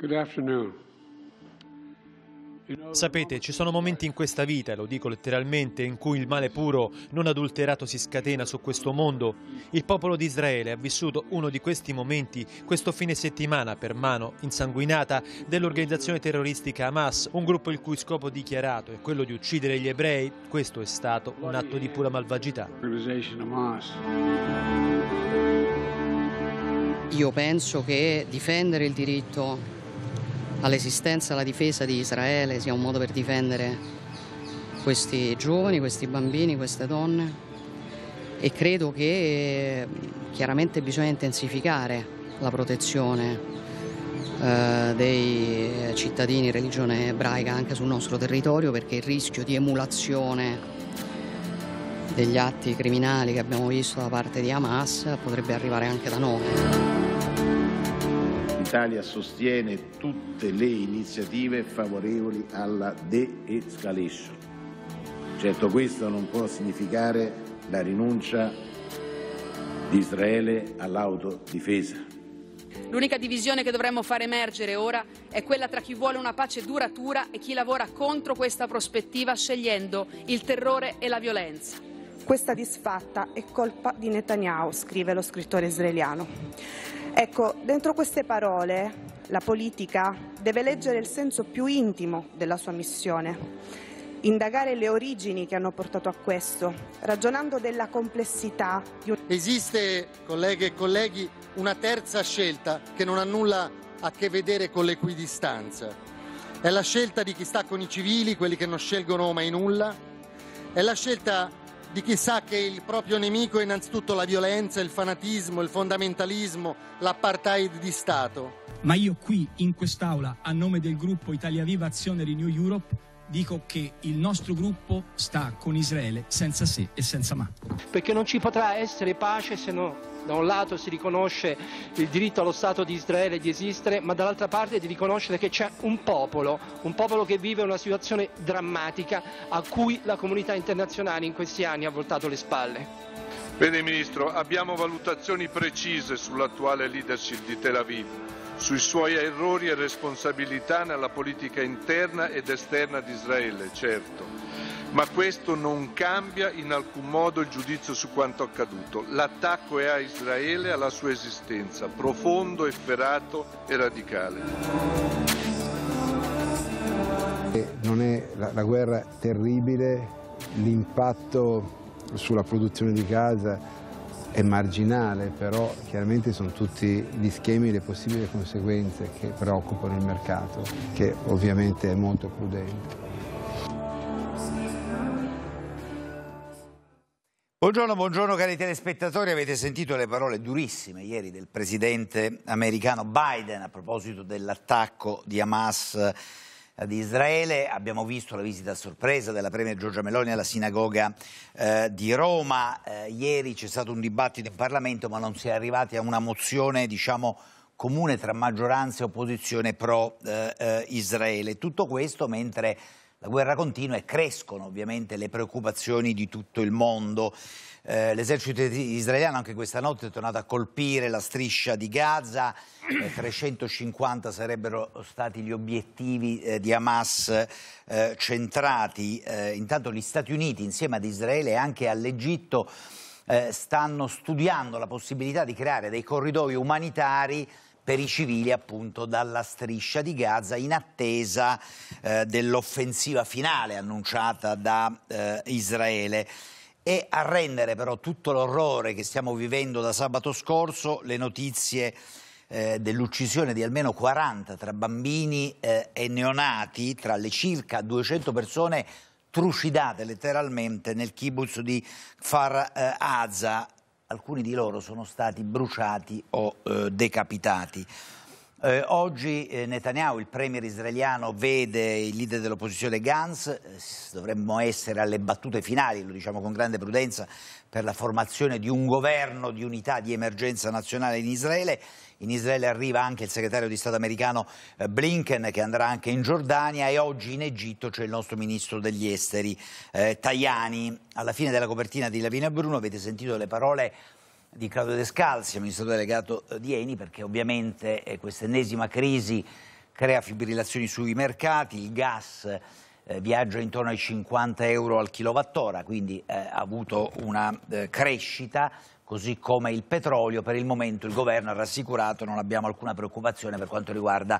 Good afternoon. Sapete, ci sono momenti in questa vita, lo dico letteralmente, in cui il male puro, non adulterato, si scatena su questo mondo. Il popolo di Israele ha vissuto uno di questi momenti questo fine settimana per mano insanguinata dell'organizzazione terroristica Hamas, un gruppo il cui scopo dichiarato è quello di uccidere gli ebrei. Questo è stato un atto di pura malvagità. Io penso che difendere il diritto all'esistenza, e alla difesa di Israele, sia un modo per difendere questi giovani, questi bambini, queste donne e credo che eh, chiaramente bisogna intensificare la protezione eh, dei cittadini di religione ebraica anche sul nostro territorio perché il rischio di emulazione degli atti criminali che abbiamo visto da parte di Hamas potrebbe arrivare anche da noi l'Italia sostiene tutte le iniziative favorevoli alla de-escalation. Certo questo non può significare la rinuncia di Israele all'autodifesa. L'unica divisione che dovremmo far emergere ora è quella tra chi vuole una pace duratura e chi lavora contro questa prospettiva scegliendo il terrore e la violenza. Questa disfatta è colpa di Netanyahu, scrive lo scrittore israeliano. Ecco, dentro queste parole la politica deve leggere il senso più intimo della sua missione indagare le origini che hanno portato a questo, ragionando della complessità. Di... Esiste, colleghe e colleghi, una terza scelta che non ha nulla a che vedere con l'equidistanza. È la scelta di chi sta con i civili, quelli che non scelgono mai nulla. È la scelta di chi sa che il proprio nemico è innanzitutto la violenza, il fanatismo, il fondamentalismo, l'apartheid di Stato. Ma io qui, in quest'Aula, a nome del gruppo Italia Viva Azione Renew Europe, dico che il nostro gruppo sta con Israele senza se e senza ma. Perché non ci potrà essere pace se no da un lato si riconosce il diritto allo Stato di Israele di esistere, ma dall'altra parte di riconoscere che c'è un popolo, un popolo che vive una situazione drammatica a cui la comunità internazionale in questi anni ha voltato le spalle. Bene Ministro, abbiamo valutazioni precise sull'attuale leadership di Tel Aviv, sui suoi errori e responsabilità nella politica interna ed esterna di Israele, certo ma questo non cambia in alcun modo il giudizio su quanto accaduto. L'attacco è a Israele e alla sua esistenza, profondo, efferato e radicale. Non è la, la guerra terribile, l'impatto sulla produzione di casa è marginale, però chiaramente sono tutti gli schemi e le possibili conseguenze che preoccupano il mercato, che ovviamente è molto prudente. Buongiorno, buongiorno cari telespettatori, avete sentito le parole durissime ieri del presidente americano Biden a proposito dell'attacco di Hamas ad eh, Israele, abbiamo visto la visita a sorpresa della Premier Giorgia Meloni alla sinagoga eh, di Roma, eh, ieri c'è stato un dibattito in Parlamento ma non si è arrivati a una mozione diciamo comune tra maggioranza e opposizione pro eh, eh Israele, tutto questo mentre la guerra continua e crescono ovviamente le preoccupazioni di tutto il mondo. Eh, l'esercito israeliano anche questa notte è tornato a colpire la striscia di Gaza, eh, 350 sarebbero stati gli obiettivi eh, di Hamas eh, centrati. Eh, intanto gli Stati Uniti insieme ad Israele e anche all'Egitto eh, stanno studiando la possibilità di creare dei corridoi umanitari per i civili appunto dalla striscia di Gaza in attesa eh, dell'offensiva finale annunciata da eh, Israele. E a rendere però tutto l'orrore che stiamo vivendo da sabato scorso le notizie eh, dell'uccisione di almeno 40 tra bambini eh, e neonati, tra le circa 200 persone trucidate letteralmente nel kibbutz di Kfar eh, Aza alcuni di loro sono stati bruciati o eh, decapitati. Eh, oggi eh, Netanyahu, il premier israeliano, vede il leader dell'opposizione Gans, eh, dovremmo essere alle battute finali, lo diciamo con grande prudenza, per la formazione di un governo di unità di emergenza nazionale in Israele in Israele arriva anche il segretario di Stato americano eh, Blinken che andrà anche in Giordania e oggi in Egitto c'è il nostro ministro degli esteri eh, Tajani. Alla fine della copertina di Lavina Bruno avete sentito le parole di Claudio Descalzi, amministratore delegato eh, di Eni, perché ovviamente eh, questa ennesima crisi crea fibrillazioni sui mercati, il gas viaggia intorno ai 50 euro al kilowattora, quindi ha avuto una crescita, così come il petrolio. Per il momento il governo ha rassicurato, non abbiamo alcuna preoccupazione per quanto riguarda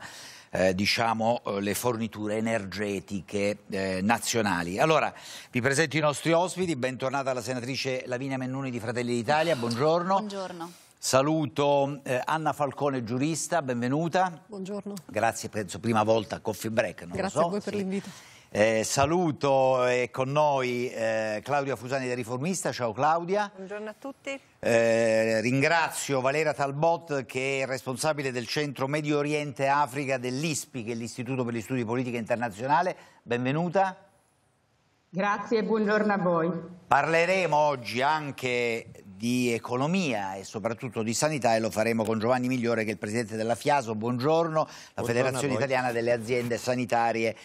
eh, diciamo, eh, le forniture energetiche eh, nazionali. Allora, vi presento i nostri ospiti, bentornata la senatrice Lavinia Mennuni di Fratelli d'Italia, buongiorno. Buongiorno. Saluto eh, Anna Falcone, giurista, benvenuta. Buongiorno. Grazie, penso, prima volta a Coffee Break. Grazie so, a voi per sì. l'invito. Eh, saluto eh, con noi eh, Claudia Fusani del Riformista, ciao Claudia. Buongiorno a tutti. Eh, ringrazio Valera Talbot che è responsabile del Centro Medio Oriente e Africa dell'ISPI, che è l'Istituto per gli Studi di Politica Internazionale. Benvenuta. Grazie e buongiorno a voi. Parleremo oggi anche di economia e soprattutto di sanità e lo faremo con Giovanni Migliore che è il presidente della FIASO. Buongiorno, la buongiorno Federazione Italiana delle Aziende Sanitarie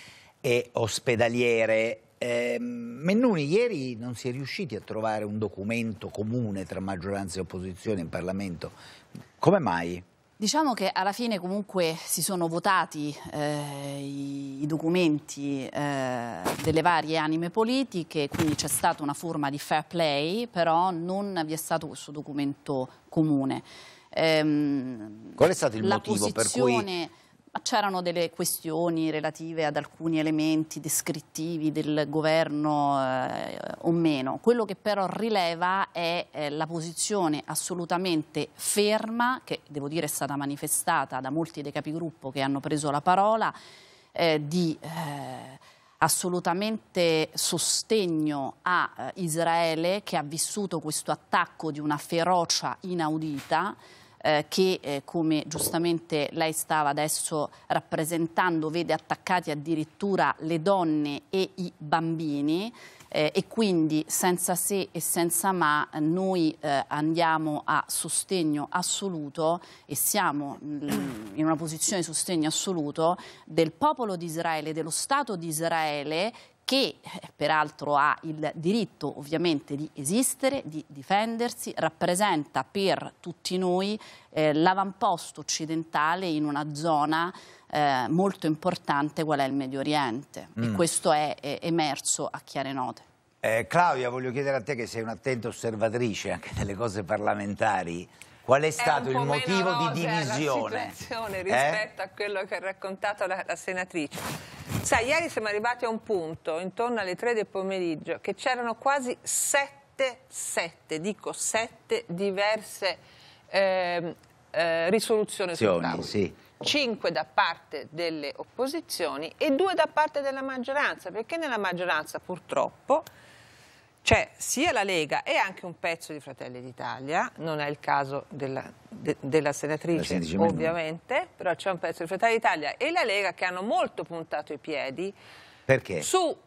e ospedaliere. Eh, Mennuni ieri non si è riusciti a trovare un documento comune tra maggioranza e opposizione in Parlamento. Come mai? Diciamo che alla fine comunque si sono votati eh, i, i documenti eh, delle varie anime politiche, quindi c'è stata una forma di fair play, però non vi è stato questo documento comune. Ehm, Qual è stato il motivo posizione... per cui ma c'erano delle questioni relative ad alcuni elementi descrittivi del governo eh, o meno. Quello che però rileva è eh, la posizione assolutamente ferma, che devo dire è stata manifestata da molti dei capigruppo che hanno preso la parola, eh, di eh, assolutamente sostegno a eh, Israele che ha vissuto questo attacco di una ferocia inaudita eh, che eh, come giustamente lei stava adesso rappresentando vede attaccati addirittura le donne e i bambini eh, e quindi senza se e senza ma noi eh, andiamo a sostegno assoluto e siamo mm, in una posizione di sostegno assoluto del popolo di Israele, dello Stato di Israele che eh, peraltro ha il diritto ovviamente di esistere, di difendersi, rappresenta per tutti noi eh, l'avamposto occidentale in una zona eh, molto importante qual è il Medio Oriente mm. e questo è, è emerso a chiare note. Eh, Claudia, voglio chiedere a te che sei un'attenta osservatrice anche delle cose parlamentari. Qual è stato è il motivo di cioè, divisione? La situazione eh? rispetto eh? a quello che ha raccontato la, la senatrice. Sai, ieri siamo arrivati a un punto, intorno alle tre del pomeriggio, che c'erano quasi sette, 7, dico sette diverse eh, eh, risoluzioni sul tavolo. Sì. 5 da parte delle opposizioni e due da parte della maggioranza, perché nella maggioranza purtroppo c'è cioè, sia la Lega e anche un pezzo di Fratelli d'Italia, non è il caso della, de, della senatrice ovviamente, meno. però c'è un pezzo di Fratelli d'Italia e la Lega che hanno molto puntato i piedi Perché? Su,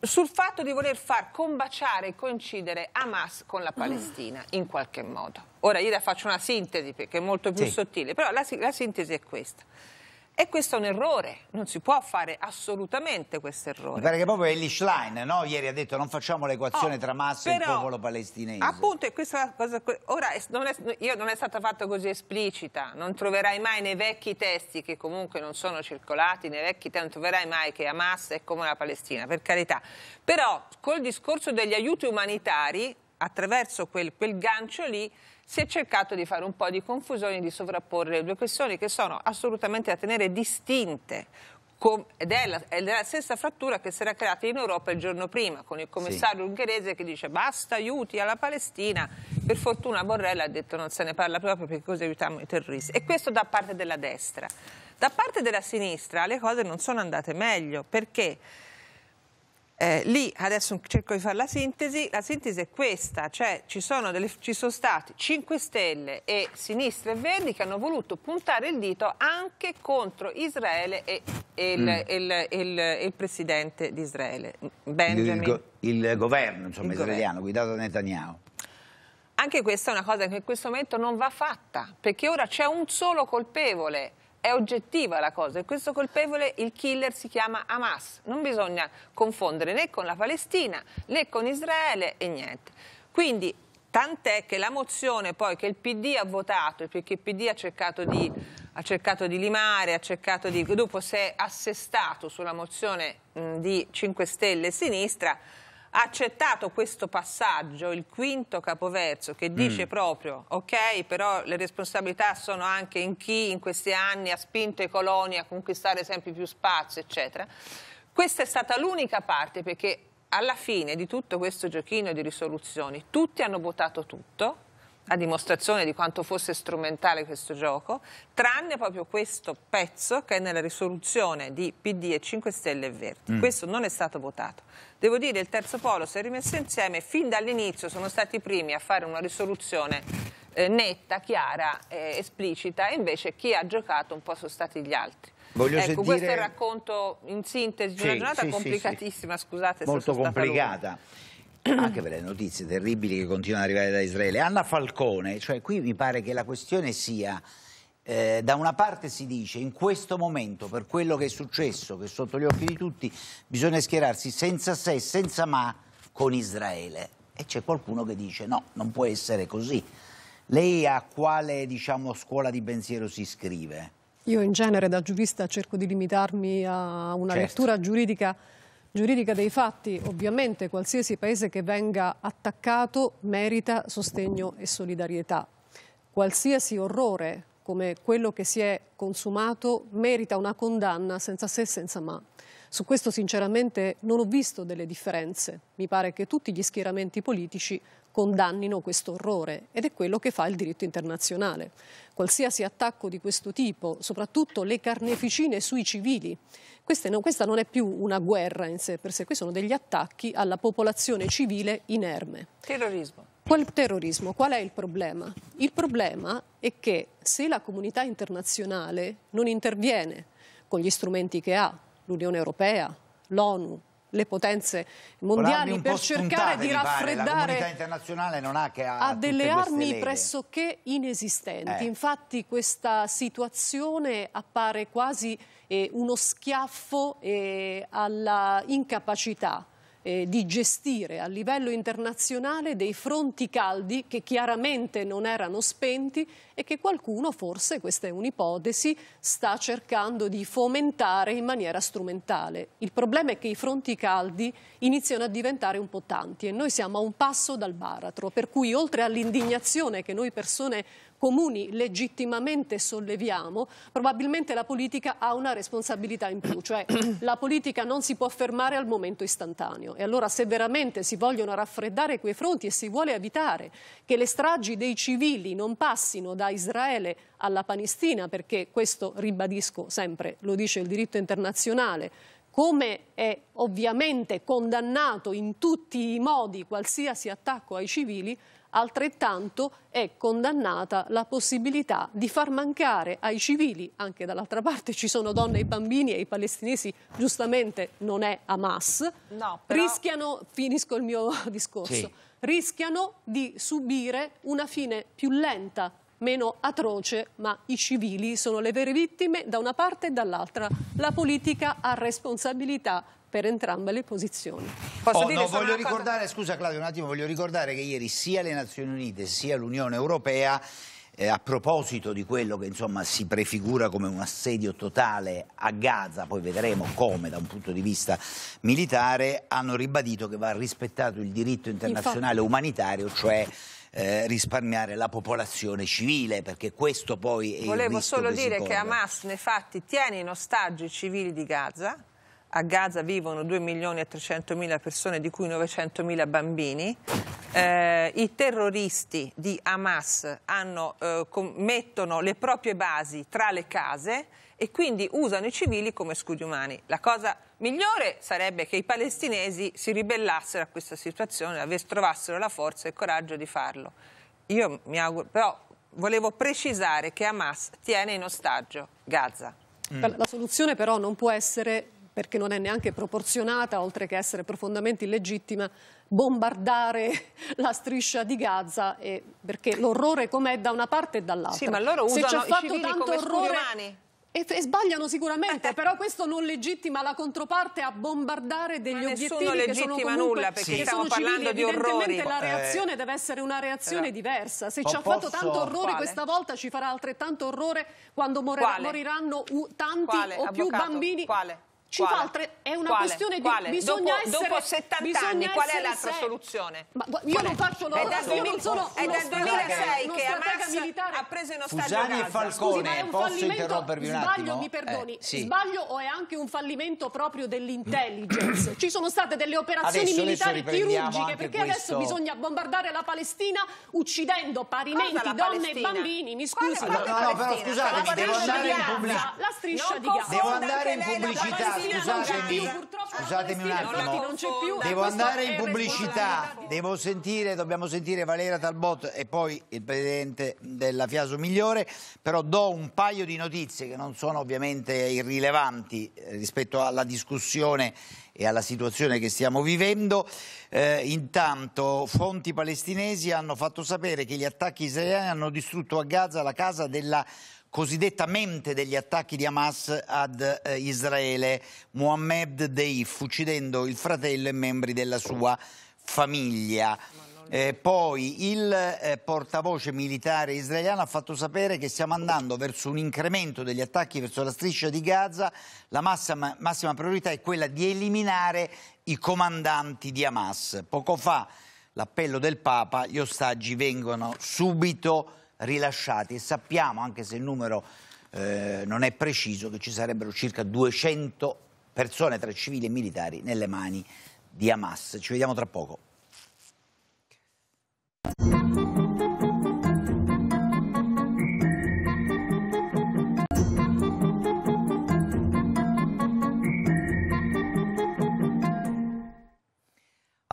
sul fatto di voler far combaciare e coincidere Hamas con la Palestina in qualche modo. Ora io la faccio una sintesi perché è molto più sì. sottile, però la, la sintesi è questa. E questo è un errore, non si può fare assolutamente questo errore. Perché proprio Eli Schlein, no? ieri ha detto non facciamo l'equazione oh, tra Massa però, e il popolo palestinese. Appunto, questa cosa, ora non è, io non è stata fatta così esplicita, non troverai mai nei vecchi testi che comunque non sono circolati, nei vecchi testi non troverai mai che Hamas è come la Palestina, per carità. Però col discorso degli aiuti umanitari, attraverso quel, quel gancio lì, si è cercato di fare un po' di confusione, di sovrapporre le due questioni che sono assolutamente da tenere distinte. ed è la, è la stessa frattura che si era creata in Europa il giorno prima con il commissario sì. ungherese che dice basta aiuti alla Palestina per fortuna Borrella ha detto non se ne parla proprio perché così aiutiamo i terroristi e questo da parte della destra da parte della sinistra le cose non sono andate meglio perché eh, lì, adesso cerco di fare la sintesi, la sintesi è questa, cioè ci sono, delle, ci sono, stati 5 Stelle e Sinistra e Verdi che hanno voluto puntare il dito anche contro Israele e, e, il, mm. e, il, il, il, Presidente di Israele, Benjamin. Il, governo insomma, israeliano governo. guidato da Netanyahu. Anche questa è una cosa che in questo momento non va fatta, perché ora c'è un solo colpevole, è oggettiva la cosa e questo colpevole, il killer, si chiama Hamas. Non bisogna confondere né con la Palestina né con Israele e niente. Quindi tant'è che la mozione poi che il PD ha votato, perché il PD ha cercato di, ha cercato di limare, ha cercato di, dopo si è assestato sulla mozione mh, di 5 Stelle e Sinistra, accettato questo passaggio, il quinto capoverso, che dice mm. proprio, ok, però le responsabilità sono anche in chi in questi anni ha spinto i coloni a conquistare sempre più spazio, eccetera. Questa è stata l'unica parte perché alla fine di tutto questo giochino di risoluzioni tutti hanno votato tutto, a dimostrazione di quanto fosse strumentale questo gioco, tranne proprio questo pezzo che è nella risoluzione di PD e 5 Stelle e Verdi. Mm. Questo non è stato votato. Devo dire, il terzo polo si è rimesso insieme, fin dall'inizio sono stati i primi a fare una risoluzione eh, netta, chiara, eh, esplicita, e invece chi ha giocato un po' sono stati gli altri. Voglio ecco, sentire... questo è il racconto in sintesi di sì, una giornata sì, complicatissima, sì, scusate Molto se sono complicata anche per le notizie terribili che continuano ad arrivare da Israele. Anna Falcone, cioè qui mi pare che la questione sia eh, da una parte si dice in questo momento per quello che è successo, che è sotto gli occhi di tutti, bisogna schierarsi senza se e senza ma con Israele. E c'è qualcuno che dice no, non può essere così. Lei a quale diciamo, scuola di pensiero si iscrive? Io in genere da giurista cerco di limitarmi a una certo. lettura giuridica giuridica dei fatti, ovviamente qualsiasi paese che venga attaccato merita sostegno e solidarietà. Qualsiasi orrore come quello che si è consumato merita una condanna senza se e senza ma. Su questo sinceramente non ho visto delle differenze. Mi pare che tutti gli schieramenti politici condannino questo orrore ed è quello che fa il diritto internazionale. Qualsiasi attacco di questo tipo, soprattutto le carneficine sui civili, questa non è più una guerra in sé per sé, questi sono degli attacchi alla popolazione civile inerme. Terrorismo. Qual terrorismo? Qual è il problema? Il problema è che se la comunità internazionale non interviene con gli strumenti che ha, l'Unione Europea, l'ONU, le potenze mondiali per cercare di raffreddare La comunità internazionale non ha, che ha, ha delle armi leghe. pressoché inesistenti. Eh. Infatti questa situazione appare quasi eh, uno schiaffo eh, alla incapacità eh, di gestire a livello internazionale dei fronti caldi che chiaramente non erano spenti e che qualcuno, forse questa è un'ipotesi, sta cercando di fomentare in maniera strumentale. Il problema è che i fronti caldi iniziano a diventare un po' tanti e noi siamo a un passo dal baratro, per cui oltre all'indignazione che noi persone comuni legittimamente solleviamo, probabilmente la politica ha una responsabilità in più, cioè la politica non si può fermare al momento istantaneo e allora se veramente si vogliono raffreddare quei fronti e si vuole evitare che le stragi dei civili non passino da Israele alla Palestina, perché questo ribadisco sempre, lo dice il diritto internazionale, come è ovviamente condannato in tutti i modi qualsiasi attacco ai civili, altrettanto è condannata la possibilità di far mancare ai civili, anche dall'altra parte ci sono donne e bambini e i palestinesi giustamente non è Hamas, no, però... rischiano, finisco il mio discorso, sì. rischiano di subire una fine più lenta meno atroce, ma i civili sono le vere vittime da una parte e dall'altra. La politica ha responsabilità per entrambe le posizioni. Posso oh, dire no, voglio ricordare, cosa... scusa Claudio, un attimo, voglio ricordare che ieri sia le Nazioni Unite sia l'Unione Europea eh, a proposito di quello che insomma, si prefigura come un assedio totale a Gaza, poi vedremo come da un punto di vista militare, hanno ribadito che va rispettato il diritto internazionale Infatti. umanitario, cioè eh, risparmiare la popolazione civile, perché questo poi è Volevo il Volevo solo che dire che Hamas nei fatti tiene in ostaggio i civili di Gaza, a Gaza vivono 2 milioni e 300 mila persone, di cui 900 mila bambini. Eh, I terroristi di Hamas hanno, eh, mettono le proprie basi tra le case e quindi usano i civili come scudi umani. La cosa migliore sarebbe che i palestinesi si ribellassero a questa situazione, trovassero la forza e il coraggio di farlo. Io mi auguro, però volevo precisare che Hamas tiene in ostaggio Gaza. Mm. La soluzione però non può essere perché non è neanche proporzionata, oltre che essere profondamente illegittima, bombardare la striscia di Gaza, e, perché l'orrore com'è da una parte e dall'altra. Sì, ma loro Se usano i civili tanto come orrore, umani. E, e, sbagliano sicuramente, eh, eh. però questo non legittima la controparte a bombardare degli ma obiettivi che sono comunque nulla perché sì. stiamo parlando civili. di orrori. la eh. reazione eh. deve essere una reazione eh. diversa. Se ci ha fatto tanto orrore Quale? questa volta ci farà altrettanto orrore quando morirà, moriranno tanti Quale? o più Avvocato? bambini. Quale? ci fa altre... È una quale? questione di... Quale? Bisogna dopo, essere... Dopo 70 anni qual è l'altra se... soluzione? Ma, io non faccio... No, è dal, 2000, sono è dal 2006 che Hamas militare. ha preso in ostaggio Fugiani Gaza. e Falcone, Scusi, posso interrompervi un attimo? Sbaglio, mi perdoni. Eh, sì. Sbaglio o è anche un fallimento proprio dell'intelligence? Ci sono state delle operazioni adesso, militari adesso chirurgiche perché questo... adesso bisogna bombardare la Palestina uccidendo parimenti donne e bambini. Mi scusi. No, no, però scusatemi, devo andare in pubblicità. La striscia di Gaza. Devo andare in pubblicità scusatemi, Scusatemi un attimo, devo andare in pubblicità, devo sentire, dobbiamo sentire Valera Talbot e poi il presidente della Fiaso Migliore, però do un paio di notizie che non sono ovviamente irrilevanti eh, rispetto alla discussione e alla situazione che stiamo vivendo. Eh, intanto fonti palestinesi hanno fatto sapere che gli attacchi israeliani hanno distrutto a Gaza la casa della cosiddetta mente degli attacchi di Hamas ad eh, Israele, Mohammed Deif, uccidendo il fratello e membri della sua famiglia. Eh, poi il eh, portavoce militare israeliano ha fatto sapere che stiamo andando verso un incremento degli attacchi verso la striscia di Gaza, la massima, massima priorità è quella di eliminare i comandanti di Hamas. Poco fa l'appello del Papa, gli ostaggi vengono subito rilasciati e sappiamo, anche se il numero eh, non è preciso, che ci sarebbero circa 200 persone tra civili e militari nelle mani di Hamas. Ci vediamo tra poco.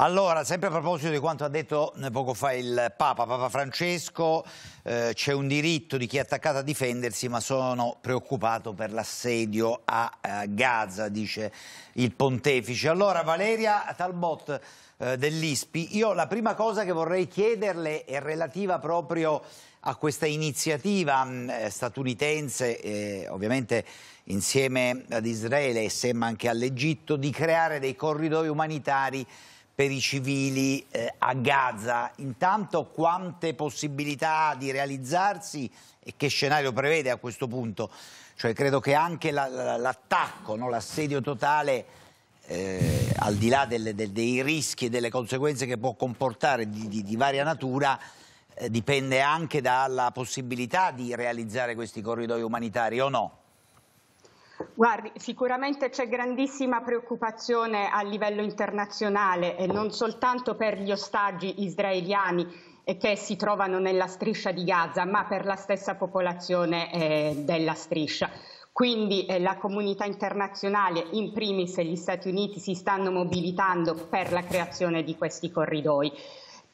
Allora, sempre a proposito di quanto ha detto eh, poco fa il Papa, Papa Francesco, eh, c'è un diritto di chi è attaccato a difendersi, ma sono preoccupato per l'assedio a eh, Gaza, dice il pontefice. Allora, Valeria Talbot eh, dell'ISPI, io la prima cosa che vorrei chiederle è relativa proprio a questa iniziativa mm, eh, statunitense, eh, ovviamente insieme ad Israele e sembra anche all'Egitto, di creare dei corridoi umanitari per i civili eh, a Gaza. Intanto quante possibilità di realizzarsi e che scenario prevede a questo punto? Cioè, credo che anche l'attacco, la, l'assedio no? totale, eh, al di là delle, del, dei rischi e delle conseguenze che può comportare di, di, di varia natura, eh, dipende anche dalla possibilità di realizzare questi corridoi umanitari o no? Guardi, sicuramente c'è grandissima preoccupazione a livello internazionale e non soltanto per gli ostaggi israeliani eh, che si trovano nella striscia di Gaza, ma per la stessa popolazione eh, della striscia. Quindi eh, la comunità internazionale, in primis gli Stati Uniti, si stanno mobilitando per la creazione di questi corridoi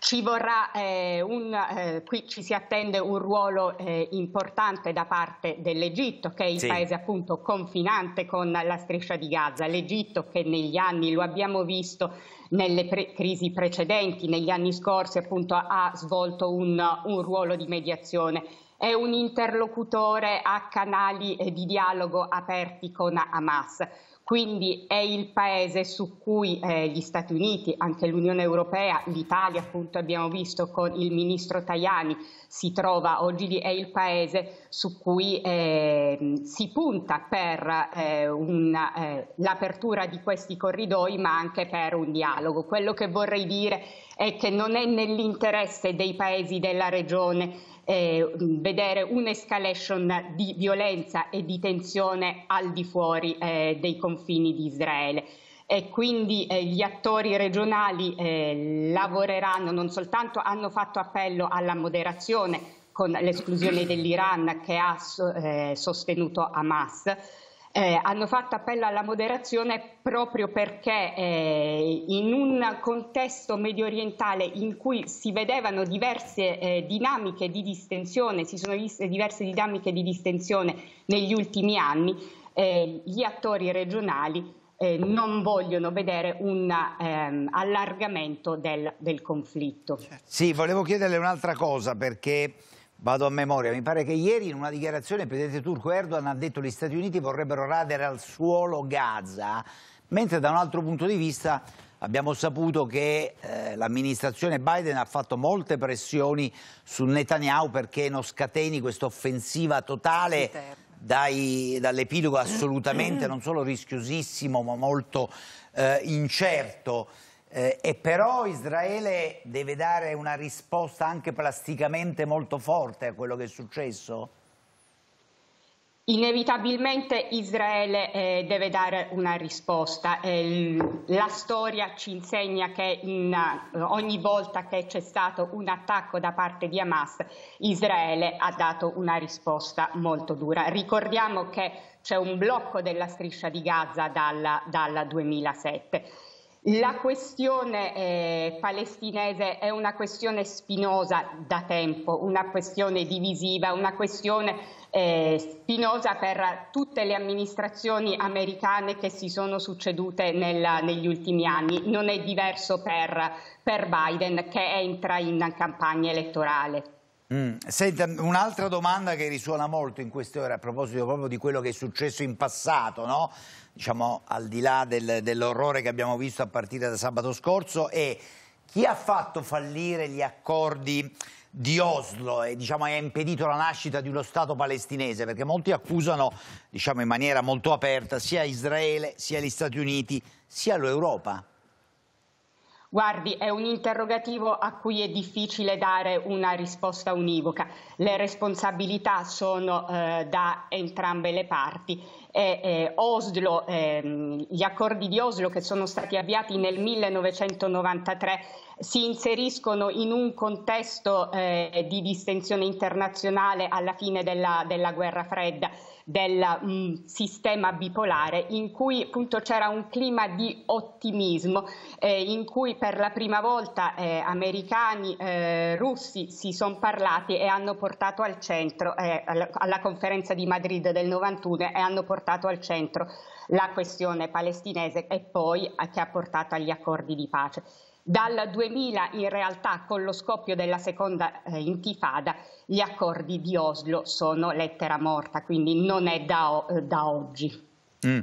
ci vorrà eh, un, eh, qui ci si attende un ruolo eh, importante da parte dell'Egitto, che è il sì. paese appunto confinante con la striscia di Gaza. L'Egitto che negli anni, lo abbiamo visto nelle pre crisi precedenti, negli anni scorsi appunto ha svolto un, un ruolo di mediazione è un interlocutore a canali eh, di dialogo aperti con Hamas. Quindi è il paese su cui eh, gli Stati Uniti, anche l'Unione Europea, l'Italia appunto abbiamo visto con il ministro Tajani si trova oggi, è il paese su cui eh, si punta per eh, una, eh, l'apertura di questi corridoi ma anche per un dialogo. Quello che vorrei dire è che non è nell'interesse dei paesi della regione eh, vedere un'escalation di violenza e di tensione al di fuori eh, dei confini di Israele e quindi eh, gli attori regionali eh, lavoreranno, non soltanto hanno fatto appello alla moderazione con l'esclusione dell'Iran che ha eh, sostenuto Hamas, eh, hanno fatto appello alla moderazione proprio perché eh, in un contesto medio orientale in cui si vedevano diverse eh, dinamiche di distensione, si sono viste diverse dinamiche di distensione negli ultimi anni, eh, gli attori regionali eh, non vogliono vedere un ehm, allargamento del, del conflitto. Sì, volevo chiederle un'altra cosa perché Vado a memoria, mi pare che ieri in una dichiarazione il presidente turco Erdogan ha detto che gli Stati Uniti vorrebbero radere al suolo Gaza, mentre da un altro punto di vista abbiamo saputo che eh, l'amministrazione Biden ha fatto molte pressioni su Netanyahu perché non scateni questa offensiva totale dall'epilogo assolutamente non solo rischiosissimo ma molto eh, incerto. Eh, e però Israele deve dare una risposta anche plasticamente molto forte a quello che è successo? Inevitabilmente Israele eh, deve dare una risposta. Eh, la storia ci insegna che in, eh, ogni volta che c'è stato un attacco da parte di Hamas, Israele ha dato una risposta molto dura. Ricordiamo che c'è un blocco della striscia di Gaza dal 2007. La questione eh, palestinese è una questione spinosa da tempo, una questione divisiva, una questione eh, spinosa per tutte le amministrazioni americane che si sono succedute nella, negli ultimi anni. Non è diverso per, per Biden che entra in campagna elettorale. Mm. Senta, un'altra domanda che risuona molto in queste ore a proposito proprio di quello che è successo in passato, no? diciamo, al di là del, dell'orrore che abbiamo visto a partire da sabato scorso è chi ha fatto fallire gli accordi di Oslo e diciamo, ha impedito la nascita di uno Stato palestinese perché molti accusano diciamo, in maniera molto aperta sia Israele sia gli Stati Uniti sia l'Europa Guardi, è un interrogativo a cui è difficile dare una risposta univoca. Le responsabilità sono eh, da entrambe le parti. E, eh, Oslo, ehm, gli accordi di Oslo che sono stati avviati nel 1993 si inseriscono in un contesto eh, di distensione internazionale alla fine della, della guerra fredda del mh, mm, sistema bipolare in cui appunto c'era un clima di ottimismo eh, in cui per la prima volta eh, americani eh, russi si sono parlati e hanno portato al centro eh, alla, alla conferenza di Madrid del 91 e hanno portato al centro la questione palestinese e poi eh, che ha portato agli accordi di pace. Dal 2000 in realtà con lo scoppio della seconda eh, intifada gli accordi di Oslo sono lettera morta, quindi non è da, eh, da oggi. Mm.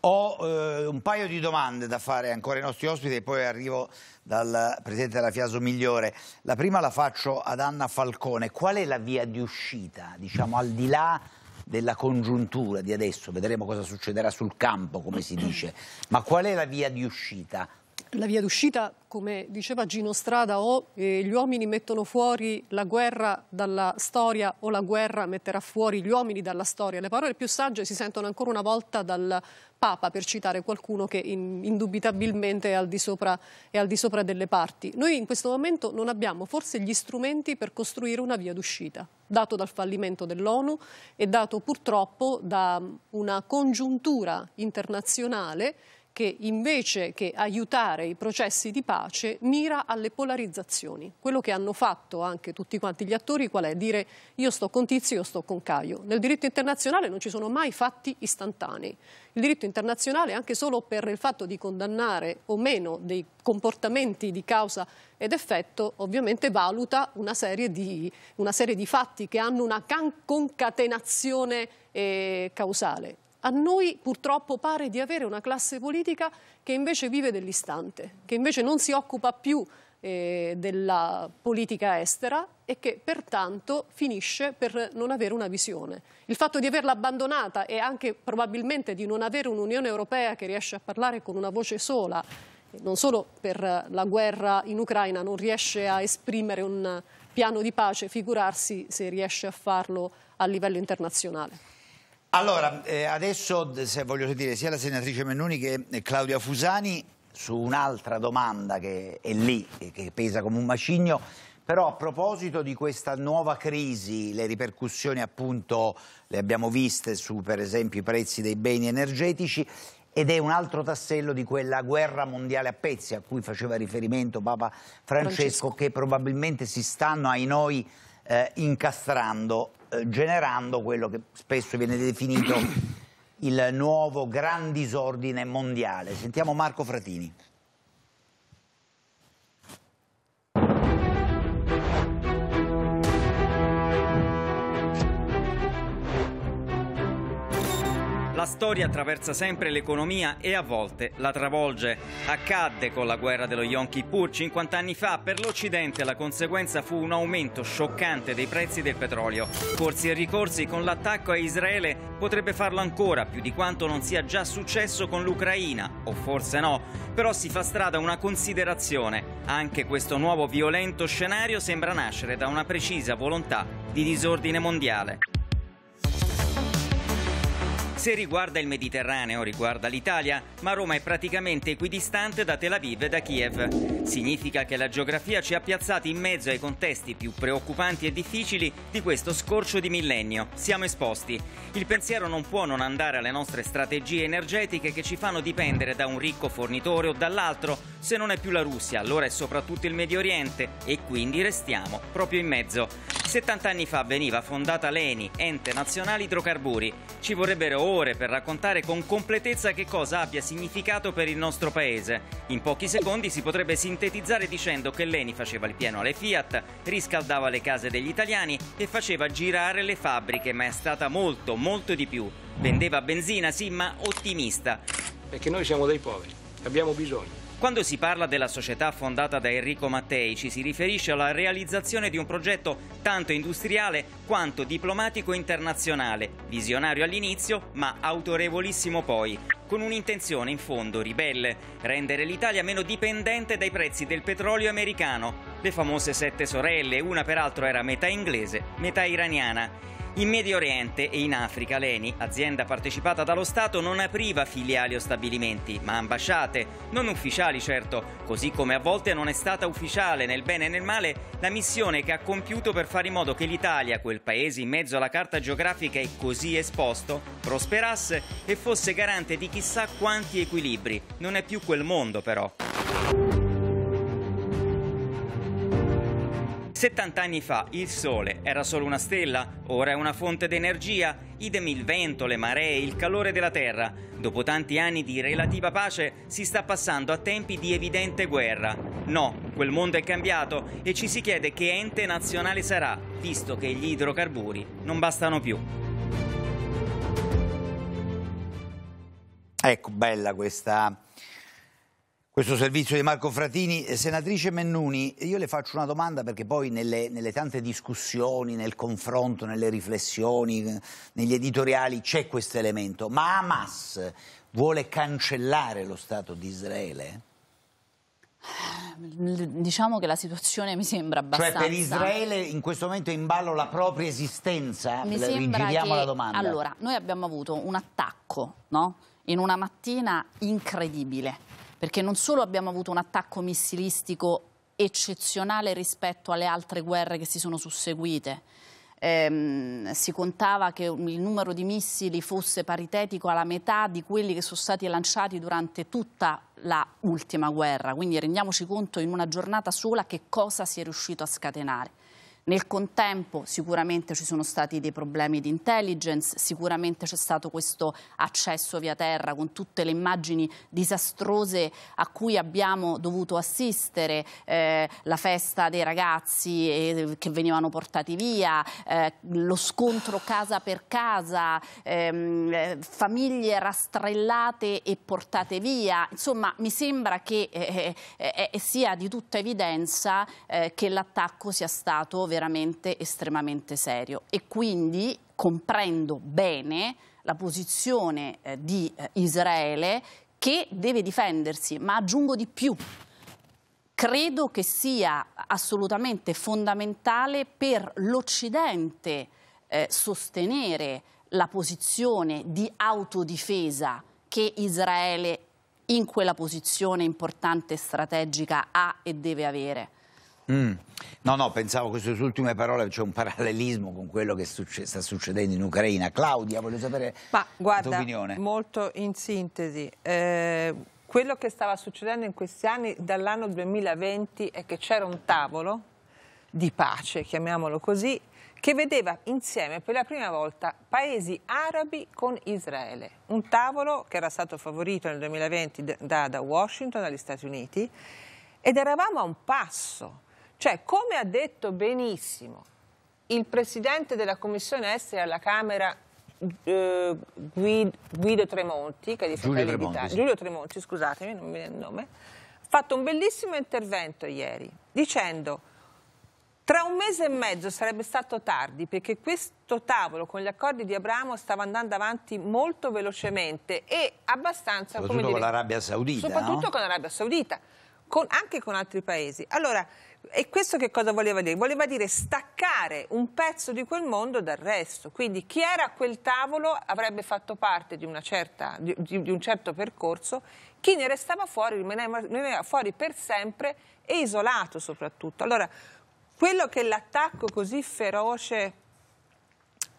Ho eh, un paio di domande da fare ancora ai nostri ospiti e poi arrivo dal presidente della Fiaso Migliore. La prima la faccio ad Anna Falcone. Qual è la via di uscita, diciamo, al di là della congiuntura di adesso? Vedremo cosa succederà sul campo, come si dice. Ma qual è la via di uscita la via d'uscita, come diceva Gino Strada, o eh, gli uomini mettono fuori la guerra dalla storia o la guerra metterà fuori gli uomini dalla storia. Le parole più sagge si sentono ancora una volta dal Papa, per citare qualcuno che in, indubitabilmente è al, sopra, è al, di sopra, delle parti. Noi in questo momento non abbiamo forse gli strumenti per costruire una via d'uscita, dato dal fallimento dell'ONU e dato purtroppo da una congiuntura internazionale che invece che aiutare i processi di pace mira alle polarizzazioni. Quello che hanno fatto anche tutti quanti gli attori qual è? Dire io sto con Tizio, io sto con Caio. Nel diritto internazionale non ci sono mai fatti istantanei. Il diritto internazionale anche solo per il fatto di condannare o meno dei comportamenti di causa ed effetto ovviamente valuta una serie di, una serie di fatti che hanno una concatenazione eh, causale a noi purtroppo pare di avere una classe politica che invece vive dell'istante, che invece non si occupa più eh, della politica estera e che pertanto finisce per non avere una visione. Il fatto di averla abbandonata e anche probabilmente di non avere un'Unione Europea che riesce a parlare con una voce sola, non solo per la guerra in Ucraina, non riesce a esprimere un piano di pace, figurarsi se riesce a farlo a livello internazionale. Allora, eh, adesso se voglio sentire sia la senatrice Mennoni che eh, Claudia Fusani su un'altra domanda che è lì, che pesa come un macigno, però a proposito di questa nuova crisi, le ripercussioni appunto le abbiamo viste su per esempio i prezzi dei beni energetici ed è un altro tassello di quella guerra mondiale a pezzi a cui faceva riferimento Papa Francesco, Francesco. che probabilmente si stanno ai noi eh, incastrando, eh, generando quello che spesso viene definito il nuovo gran disordine mondiale. Sentiamo Marco Fratini. La storia attraversa sempre l'economia e a volte la travolge. Accadde con la guerra dello Yom Kippur 50 anni fa. Per l'Occidente la conseguenza fu un aumento scioccante dei prezzi del petrolio. Corsi e ricorsi con l'attacco a Israele potrebbe farlo ancora più di quanto non sia già successo con l'Ucraina, o forse no. Però si fa strada una considerazione. Anche questo nuovo violento scenario sembra nascere da una precisa volontà di disordine mondiale. Se riguarda il Mediterraneo, riguarda l'Italia, ma Roma è praticamente equidistante da Tel Aviv e da Kiev. Significa che la geografia ci ha piazzati in mezzo ai contesti più preoccupanti e difficili di questo scorcio di millennio. Siamo esposti. Il pensiero non può non andare alle nostre strategie energetiche che ci fanno dipendere da un ricco fornitore o dall'altro. Se non è più la Russia, allora è soprattutto il Medio Oriente e quindi restiamo proprio in mezzo. 70 anni fa veniva fondata l'ENI, ente nazionale idrocarburi. Ci vorrebbero ore per raccontare con completezza che cosa abbia significato per il nostro paese. In pochi secondi si potrebbe sintetizzare dicendo che Leni faceva il pieno alle Fiat, riscaldava le case degli italiani e faceva girare le fabbriche, ma è stata molto, molto di più. Vendeva benzina, sì, ma ottimista. Perché noi siamo dei poveri, abbiamo bisogno quando si parla della società fondata da Enrico Mattei ci si riferisce alla realizzazione di un progetto tanto industriale quanto diplomatico internazionale, visionario all'inizio ma autorevolissimo poi, con un'intenzione in fondo ribelle, rendere l'Italia meno dipendente dai prezzi del petrolio americano, le famose sette sorelle, una peraltro era metà inglese, metà iraniana. In Medio Oriente e in Africa l'ENI, azienda partecipata dallo Stato, non apriva filiali o stabilimenti, ma ambasciate, non ufficiali certo, così come a volte non è stata ufficiale nel bene e nel male la missione che ha compiuto per fare in modo che l'Italia, quel paese in mezzo alla carta geografica e così esposto, prosperasse e fosse garante di chissà quanti equilibri. Non è più quel mondo però. 70 anni fa il Sole era solo una stella, ora è una fonte d'energia, idem il vento, le maree, il calore della Terra. Dopo tanti anni di relativa pace si sta passando a tempi di evidente guerra. No, quel mondo è cambiato e ci si chiede che ente nazionale sarà, visto che gli idrocarburi non bastano più. Ecco, bella questa questo servizio di Marco Fratini. Eh, senatrice Mennuni, io le faccio una domanda perché poi nelle, nelle tante discussioni, nel confronto, nelle riflessioni, eh, negli editoriali c'è questo elemento. Ma Hamas vuole cancellare lo Stato di Israele? Eh, diciamo che la situazione mi sembra abbastanza... Cioè per Israele in questo momento è in ballo la propria esistenza? Mi Rigiriamo che... la domanda. Allora, noi abbiamo avuto un attacco, no? In una mattina incredibile perché non solo abbiamo avuto un attacco missilistico eccezionale rispetto alle altre guerre che si sono susseguite, ehm, si contava che il numero di missili fosse paritetico alla metà di quelli che sono stati lanciati durante tutta l'ultima guerra, quindi rendiamoci conto in una giornata sola che cosa si è riuscito a scatenare. Nel contempo sicuramente ci sono stati dei problemi di intelligence, sicuramente c'è stato questo accesso via terra con tutte le immagini disastrose a cui abbiamo dovuto assistere, eh, la festa dei ragazzi eh, che venivano portati via, eh, lo scontro casa per casa, ehm, eh, famiglie rastrellate e portate via. Insomma, mi sembra che eh, sia di tutta evidenza che l'attacco sia stato veramente veramente estremamente serio e quindi comprendo bene la posizione eh, di eh, Israele che deve difendersi, ma aggiungo di più. Credo che sia assolutamente fondamentale per l'Occidente eh, sostenere la posizione di autodifesa che Israele in quella posizione importante e strategica ha e deve avere. Mm. No, no, pensavo queste sue ultime parole c'è cioè un parallelismo con quello che succe sta succedendo in Ucraina. Claudia, voglio sapere Ma, guarda, la tua opinione. Molto in sintesi. Eh, quello che stava succedendo in questi anni dall'anno 2020 è che c'era un tavolo di pace, chiamiamolo così, che vedeva insieme per la prima volta paesi arabi con Israele. Un tavolo che era stato favorito nel 2020 da, da Washington, dagli Stati Uniti, ed eravamo a un passo cioè, come ha detto benissimo il Presidente della Commissione Estera alla Camera, eh, Guido, Guido, Tremonti, che è di Fratelli Giulio sì. Giulio Tremonti, scusatemi, non mi viene il nome, ha fatto un bellissimo intervento ieri, dicendo tra un mese e mezzo sarebbe stato tardi perché questo tavolo con gli accordi di Abramo stava andando avanti molto velocemente e abbastanza... Soprattutto dire, con l'Arabia Saudita, Soprattutto no? con l'Arabia Saudita, con, anche con altri paesi. Allora, e questo che cosa voleva dire? Voleva dire staccare un pezzo di quel mondo dal resto. Quindi chi era a quel tavolo avrebbe fatto parte di, certa, di, di un certo percorso, chi ne restava fuori rimaneva, rimaneva fuori per sempre e isolato soprattutto. Allora, quello che l'attacco così feroce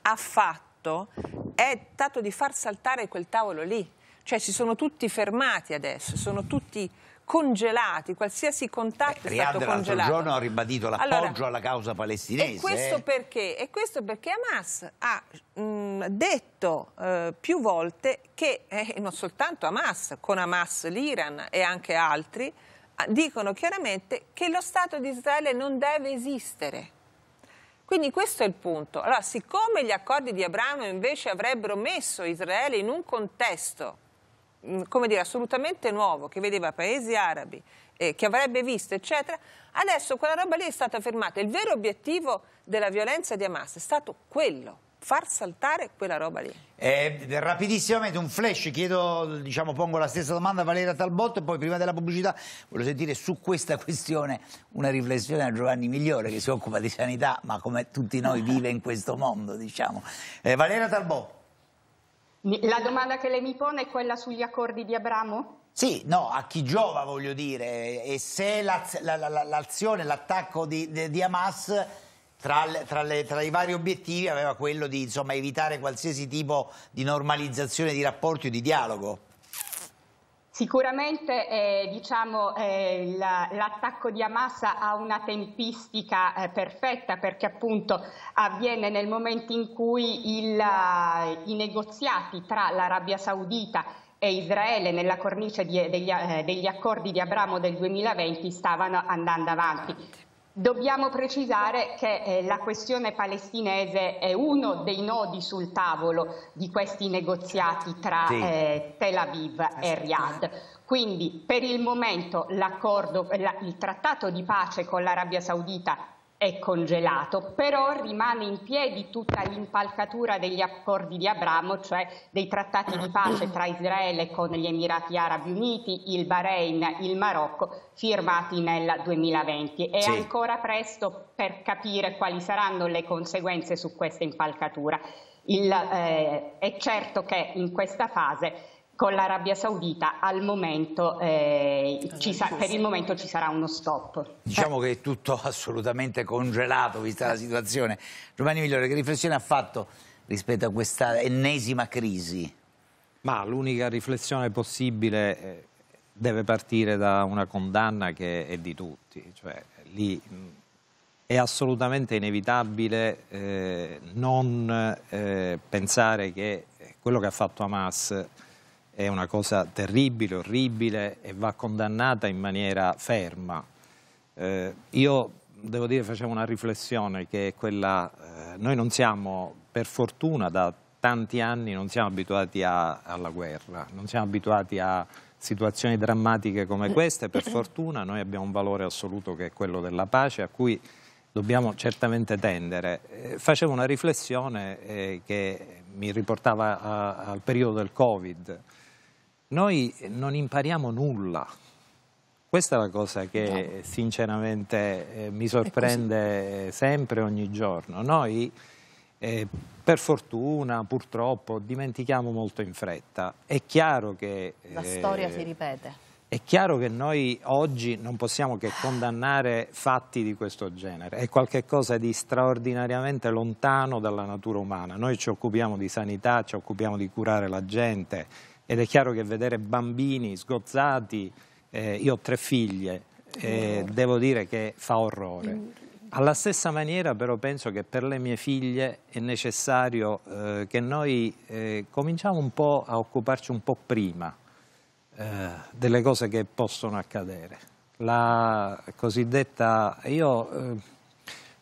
ha fatto è stato di far saltare quel tavolo lì. Cioè si sono tutti fermati adesso, sono tutti congelati, qualsiasi contatto Beh, è stato Riyad congelato. l'altro giorno ha ribadito l'appoggio allora, alla causa palestinese. E questo, eh? perché? e questo perché Hamas ha mh, detto eh, più volte che eh, non soltanto Hamas, con Hamas l'Iran e anche altri, ah, dicono chiaramente che lo Stato di Israele non deve esistere. Quindi questo è il punto. Allora, siccome gli accordi di Abramo invece avrebbero messo Israele in un contesto come dire, assolutamente nuovo, che vedeva paesi arabi, eh, che avrebbe visto, eccetera, adesso quella roba lì è stata fermata. Il vero obiettivo della violenza di Hamas è stato quello, far saltare quella roba lì. Eh, rapidissimamente un flash, chiedo, diciamo, pongo la stessa domanda a Valeria Talbotto e poi prima della pubblicità voglio sentire su questa questione una riflessione a Giovanni Migliore che si occupa di sanità ma come tutti noi vive in questo mondo, diciamo. eh, Valeria Talbotto. La domanda che lei mi pone è quella sugli accordi di Abramo? Sì, no, a chi giova voglio dire, e se l'azione, l'attacco di, di, Hamas tra, tra, le, tra, i vari obiettivi aveva quello di insomma, evitare qualsiasi tipo di normalizzazione di rapporti o di dialogo. Sicuramente eh, diciamo, eh, l'attacco di Hamas ha una tempistica eh, perfetta perché appunto avviene nel momento in cui il, eh, i negoziati tra l'Arabia Saudita e Israele nella cornice di, eh, degli, eh, degli accordi di Abramo del 2020 stavano andando avanti. Dobbiamo precisare che eh, la questione palestinese è uno dei nodi sul tavolo di questi negoziati tra sì. eh, Tel Aviv e Riyadh. Quindi per il momento il trattato di pace con l'Arabia Saudita è congelato, però rimane in piedi tutta l'impalcatura degli accordi di Abramo, cioè dei trattati di pace tra Israele con gli Emirati Arabi Uniti, il Bahrain, il Marocco, firmati nel 2020. È sì. ancora presto per capire quali saranno le conseguenze su questa impalcatura. Il, eh, è certo che in questa fase con l'Arabia Saudita al momento, eh, sa, per il momento ci sarà uno stop. Diciamo che è tutto assolutamente congelato vista la situazione. Giovanni Migliore, che riflessione ha fatto rispetto a questa ennesima crisi? Ma l'unica riflessione possibile eh, deve partire da una condanna che è di tutti, cioè lì è assolutamente inevitabile eh, non eh, pensare che quello che ha fatto Hamas è una cosa terribile, orribile e va condannata in maniera ferma. Eh, io devo dire facevo una riflessione che è quella, eh, noi non siamo, per fortuna da tanti anni non siamo abituati a, alla guerra, non siamo abituati a situazioni drammatiche come queste, per fortuna noi abbiamo un valore assoluto che è quello della pace a cui dobbiamo certamente tendere. Eh, facevo una riflessione eh, che mi riportava a, al periodo del Covid, noi non impariamo nulla. Questa è la cosa che no. sinceramente eh, mi sorprende sempre, ogni giorno. Noi, eh, per fortuna, purtroppo, dimentichiamo molto in fretta. È chiaro che... La eh, storia si ripete. È chiaro che noi oggi non possiamo che condannare fatti di questo genere, è qualcosa di straordinariamente lontano dalla natura umana. Noi ci occupiamo di sanità, ci occupiamo di curare la gente, ed è chiaro che vedere bambini sgozzati, eh, io ho tre figlie, eh, devo dire che fa orrore. Alla stessa maniera però penso che per le mie figlie è necessario eh, che noi eh, cominciamo un po' a occuparci un po' prima eh, delle cose che possono accadere. La cosiddetta... io eh,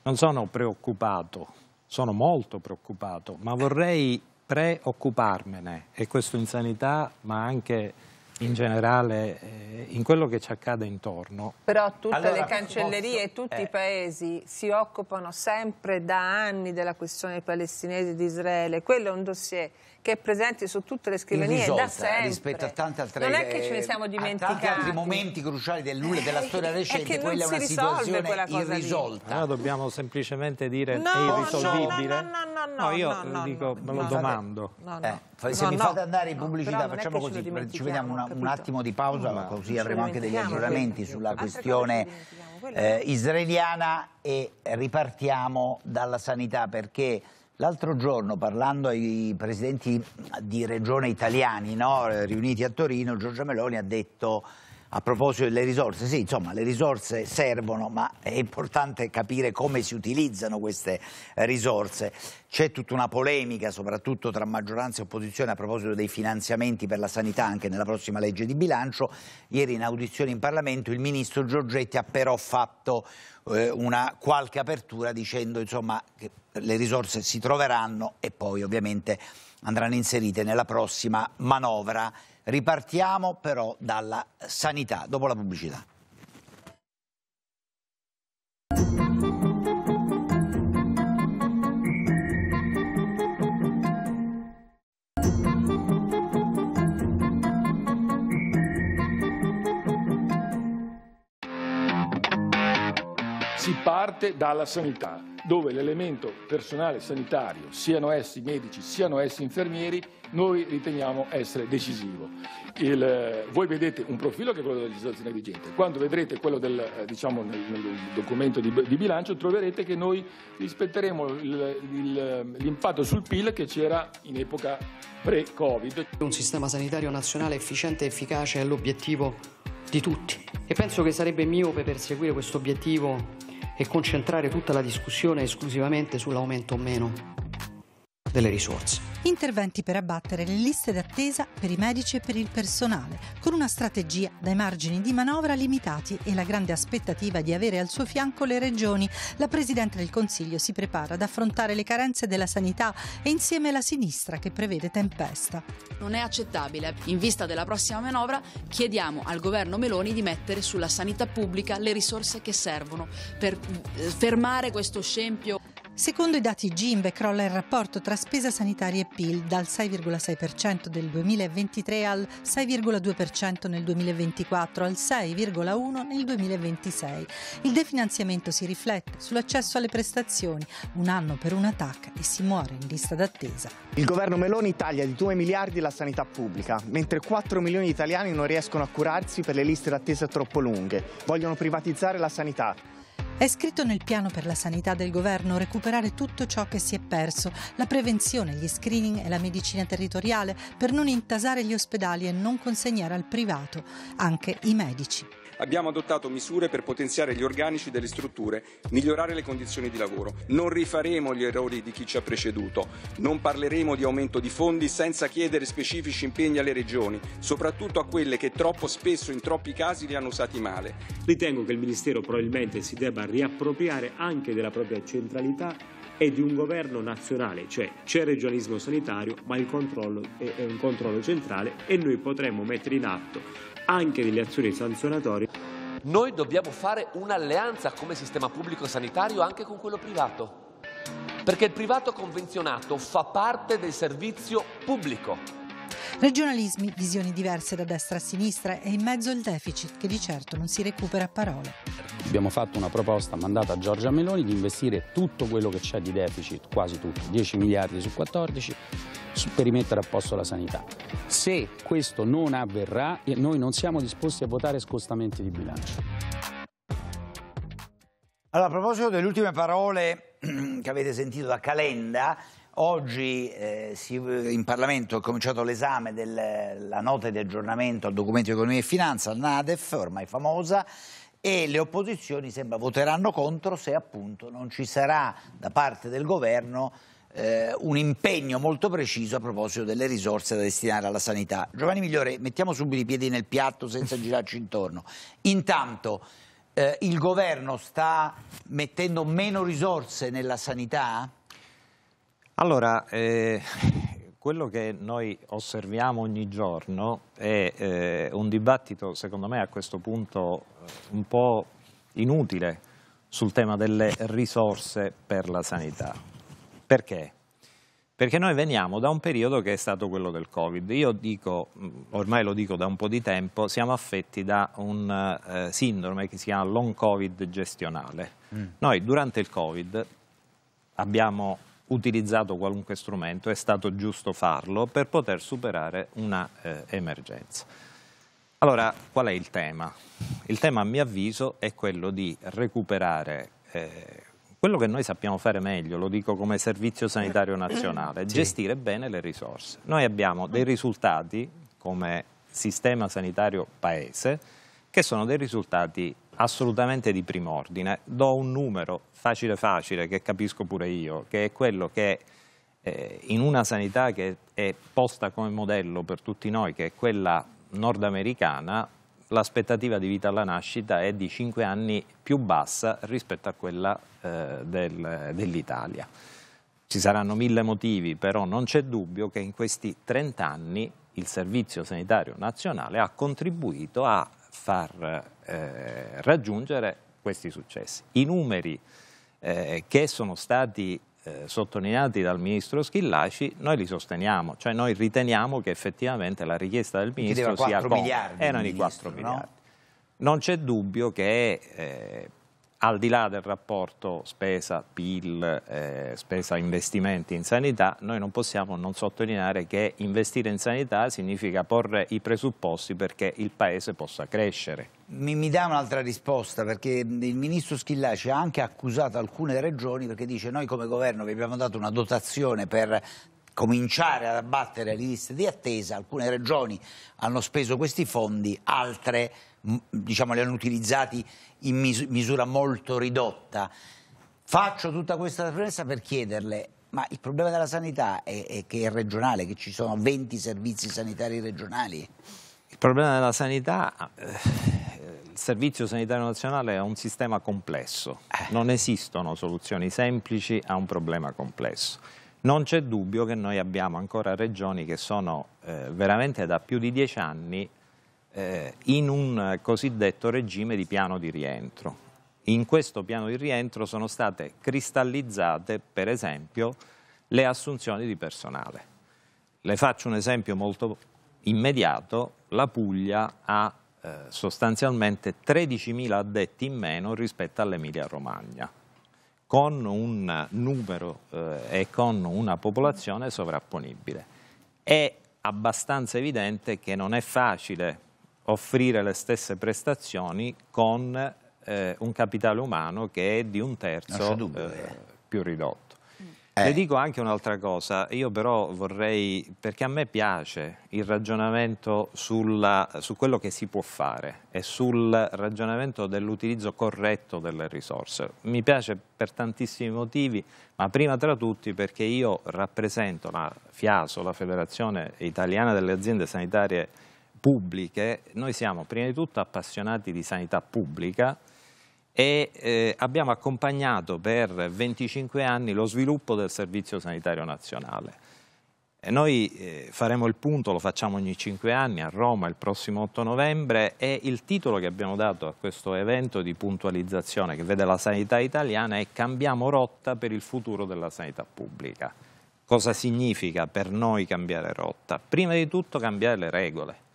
non sono preoccupato, sono molto preoccupato, ma vorrei preoccuparmene, e questo in sanità ma anche in generale eh, in quello che ci accade intorno. Però tutte allora, le cancellerie e tutti eh, i paesi si occupano sempre da anni della questione palestinese di Israele, quello è un dossier che è presente su tutte le scrivanie risolta, da sempre. rispetto a tante altre non è che eh, ce ne siamo dimenticati. Tanti altri momenti cruciali dell'ULE della storia recente, è quella è una situazione irrisolta. Allora dobbiamo semplicemente dire no, è irrisolvibile. No, no, no, no, no, io no, dico, me lo domando. Eh, se mi fate andare in pubblicità facciamo così, ci, ci vediamo una, un attimo di pausa, ma così avremo anche degli aggiornamenti sulla questione eh, israeliana e ripartiamo dalla sanità perché L'altro giorno, parlando ai presidenti di regione italiani no, riuniti a Torino, Giorgia Meloni ha detto a proposito delle risorse, sì, insomma, le risorse servono, ma è importante capire come si utilizzano queste risorse. C'è tutta una polemica, soprattutto tra maggioranza e opposizione, a proposito dei finanziamenti per la sanità anche nella prossima legge di bilancio. Ieri in audizione in Parlamento il ministro Giorgetti ha però fatto eh, una qualche apertura dicendo insomma, che le risorse si troveranno e poi ovviamente andranno inserite nella prossima manovra. Ripartiamo però dalla sanità, dopo la pubblicità. parte dalla sanità, dove l'elemento personale sanitario, siano essi medici, siano essi infermieri, noi riteniamo essere decisivo. Il, eh, voi vedete un profilo che è quello della legislazione vigente, quando vedrete quello del, eh, diciamo, nel, nel documento di, di, bilancio troverete che noi rispetteremo eh, l'impatto sul PIL che c'era in epoca pre-Covid. Un sistema sanitario nazionale efficiente e efficace è l'obiettivo di tutti e penso che sarebbe miope perseguire questo obiettivo e concentrare tutta la discussione esclusivamente sull'aumento o meno delle risorse. Interventi per abbattere le liste d'attesa per i medici e per il personale, con una strategia dai margini di manovra limitati e la grande aspettativa di avere al suo fianco le regioni. La Presidente del Consiglio si prepara ad affrontare le carenze della sanità e insieme la sinistra che prevede tempesta. Non è accettabile. In vista della prossima manovra chiediamo al governo Meloni di mettere sulla sanità pubblica le risorse che servono per eh, fermare questo scempio. Secondo i dati GIMBE crolla il rapporto tra spesa sanitaria e PIL dal 6,6% del 2023 al 6,2% nel 2024, al 6,1% nel 2026. Il definanziamento si riflette sull'accesso alle prestazioni, un anno per un attacco e si muore in lista d'attesa. Il governo Meloni taglia di 2 miliardi la sanità pubblica, mentre 4 milioni di italiani non riescono a curarsi per le liste d'attesa troppo lunghe. Vogliono privatizzare la sanità. È scritto nel piano per la sanità del governo recuperare tutto ciò che si è perso, la prevenzione, gli screening e la medicina territoriale per non intasare gli ospedali e non consegnare al privato anche i medici abbiamo adottato misure per potenziare gli organici delle strutture, migliorare le condizioni di lavoro. Non rifaremo gli errori di chi ci ha preceduto, non parleremo di aumento di fondi senza chiedere specifici impegni alle regioni, soprattutto a quelle che troppo spesso in troppi casi li hanno usati male. Ritengo che il Ministero probabilmente si debba riappropriare anche della propria centralità e di un governo nazionale, cioè c'è regionalismo sanitario, ma il controllo è un controllo centrale e noi potremmo mettere in atto anche delle azioni sanzionatorie. Noi dobbiamo fare un'alleanza come sistema pubblico sanitario anche con quello privato, perché il privato convenzionato fa parte del servizio pubblico. Regionalismi, visioni diverse da destra a sinistra e in mezzo il deficit che di certo non si recupera a parole. Abbiamo fatto una proposta mandata a Giorgia Meloni di investire tutto quello che c'è di deficit, quasi tutto, 10 miliardi su 14, per rimettere a posto la sanità. Se questo non avverrà, noi non siamo disposti a votare scostamenti di bilancio. Allora, a proposito delle ultime parole che avete sentito da Calenda, oggi eh, si, in Parlamento è cominciato l'esame della nota di aggiornamento al documento di economia e finanza, la NADEF, ormai famosa, e le opposizioni sembra voteranno contro se appunto non ci sarà da parte del governo eh, un impegno molto preciso a proposito delle risorse da destinare alla sanità. Giovanni Migliore, mettiamo subito i piedi nel piatto senza girarci intorno. Intanto eh, il governo sta mettendo meno risorse nella sanità? Allora, eh, quello che noi osserviamo ogni giorno è eh, un dibattito, secondo me a questo punto, eh, un po' inutile sul tema delle risorse per la sanità. Perché? Perché noi veniamo da un periodo che è stato quello del Covid. Io dico, mm, ormai lo dico da un po' di tempo, siamo affetti da un eh, sindrome che si chiama long Covid gestionale. Mm. Noi durante il Covid abbiamo utilizzato qualunque strumento, è stato giusto farlo per poter superare una eh, emergenza. Allora, qual è il tema? Il tema, a mio avviso, è quello di recuperare eh, quello che noi sappiamo fare meglio, lo dico come servizio sanitario nazionale, è sì. gestire bene le risorse. Noi abbiamo dei risultati come sistema sanitario paese che sono dei risultati assolutamente di prim'ordine. Do un numero facile facile che capisco pure io, che è quello che eh, in una sanità che è posta come modello per tutti noi, che è quella nordamericana, l'aspettativa di vita alla nascita è di 5 anni più bassa rispetto a quella eh, del, dell'Italia. Ci saranno mille motivi, però non c'è dubbio che in questi 30 anni il Servizio Sanitario Nazionale ha contribuito a far eh, raggiungere questi successi. I numeri eh, che sono stati eh, sottolineati dal ministro Schillaci, noi li sosteniamo, cioè noi riteniamo che effettivamente la richiesta del ministro sia con... erano i 4 miliardi. Non c'è dubbio che eh, al di là del rapporto spesa-PIL, eh, spesa-investimenti in sanità, noi non possiamo non sottolineare che investire in sanità significa porre i presupposti perché il Paese possa crescere. Mi, mi dà un'altra risposta perché il ministro Schillaci ha anche accusato alcune regioni perché dice noi come governo vi abbiamo dato una dotazione per cominciare ad abbattere le liste di attesa, alcune regioni hanno speso questi fondi, altre diciamo, li hanno utilizzati in misura molto ridotta. Faccio tutta questa premessa per chiederle, ma il problema della sanità è, è che è regionale, che ci sono 20 servizi sanitari regionali? Il problema della sanità, eh, il Servizio Sanitario Nazionale è un sistema complesso, eh. non esistono soluzioni semplici a un problema complesso. Non c'è dubbio che noi abbiamo ancora regioni che sono eh, veramente da più di dieci anni eh, in un cosiddetto regime di piano di rientro. In questo piano di rientro sono state cristallizzate, per esempio, le assunzioni di personale. Le faccio un esempio molto immediato, la Puglia ha eh, sostanzialmente 13.000 addetti in meno rispetto all'Emilia Romagna, con un numero eh, e con una popolazione sovrapponibile. È abbastanza evidente che non è facile offrire le stesse prestazioni con eh, un capitale umano che è di un terzo eh, eh, più ridotto. Eh. Le dico anche un'altra cosa, io però vorrei, perché a me piace il ragionamento sulla, su quello che si può fare e sul ragionamento dell'utilizzo corretto delle risorse. Mi piace per tantissimi motivi, ma prima tra tutti perché io rappresento la FIASO, la Federazione Italiana delle Aziende Sanitarie pubbliche, noi siamo prima di tutto appassionati di sanità pubblica e eh, abbiamo accompagnato per 25 anni lo sviluppo del Servizio Sanitario Nazionale. E noi eh, faremo il punto, lo facciamo ogni 5 anni a Roma il prossimo 8 novembre e il titolo che abbiamo dato a questo evento di puntualizzazione che vede la sanità italiana è Cambiamo rotta per il futuro della sanità pubblica. Cosa significa per noi cambiare rotta? Prima di tutto cambiare le regole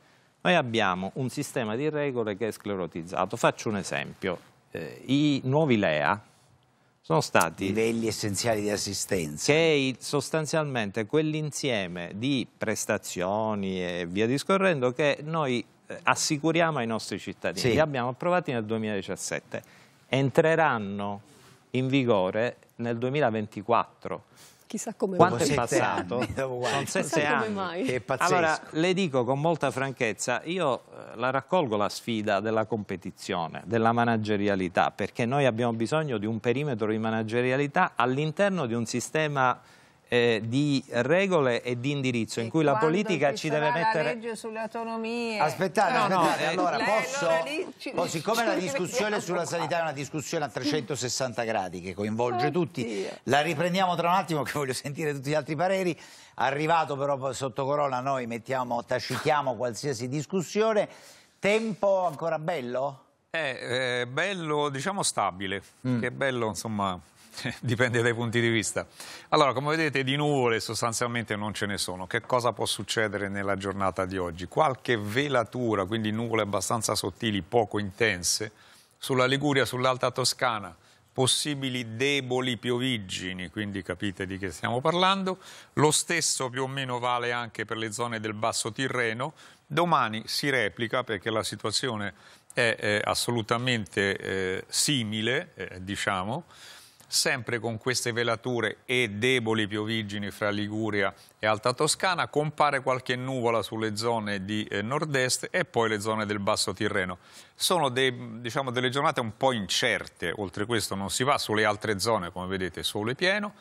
noi abbiamo un sistema di regole che è sclerotizzato. Faccio un esempio. Eh, I nuovi LEA sono stati... Livelli essenziali di assistenza. Che è sostanzialmente quell'insieme di prestazioni e via discorrendo che noi eh, assicuriamo ai nostri cittadini. Sì. Li abbiamo approvati nel 2017. Entreranno in vigore nel 2024 chissà come Quanto mai. è passato? Sono sette anni. Allora, le dico con molta franchezza, io eh, la raccolgo la sfida della competizione, della managerialità, perché noi abbiamo bisogno di un perimetro di managerialità all'interno di un sistema eh, di regole e di indirizzo e in cui la politica ci, deve mettere... la legge sull'autonomia... Aspettate, no, no, eh, eh, allora lei, posso... Allora ci... oh, siccome la discussione sulla sanità è una discussione a 360 gradi che coinvolge Oddio. tutti, la riprendiamo tra un attimo che voglio sentire tutti gli altri pareri, arrivato però sotto corona noi mettiamo, tacitiamo qualsiasi discussione, tempo ancora bello? Eh, eh bello, diciamo stabile, mm. che bello insomma dipende dai punti di vista. Allora, come vedete, di nuvole sostanzialmente non ce ne sono. Che cosa può succedere nella giornata di oggi? Qualche velatura, quindi nuvole abbastanza sottili, poco intense, sulla Liguria, sull'Alta Toscana, possibili deboli pioviggini, quindi capite di che stiamo parlando. Lo stesso più o meno vale anche per le zone del Basso Tirreno. Domani si replica perché la situazione è, è assolutamente eh, simile, eh, diciamo, sempre con queste velature e deboli piovigini fra Liguria e Alta Toscana, compare qualche nuvola sulle zone di eh, nord-est e poi le zone del basso Tirreno. Sono dei, diciamo, delle giornate un po' incerte, oltre questo non si va sulle altre zone, come vedete sole pieno.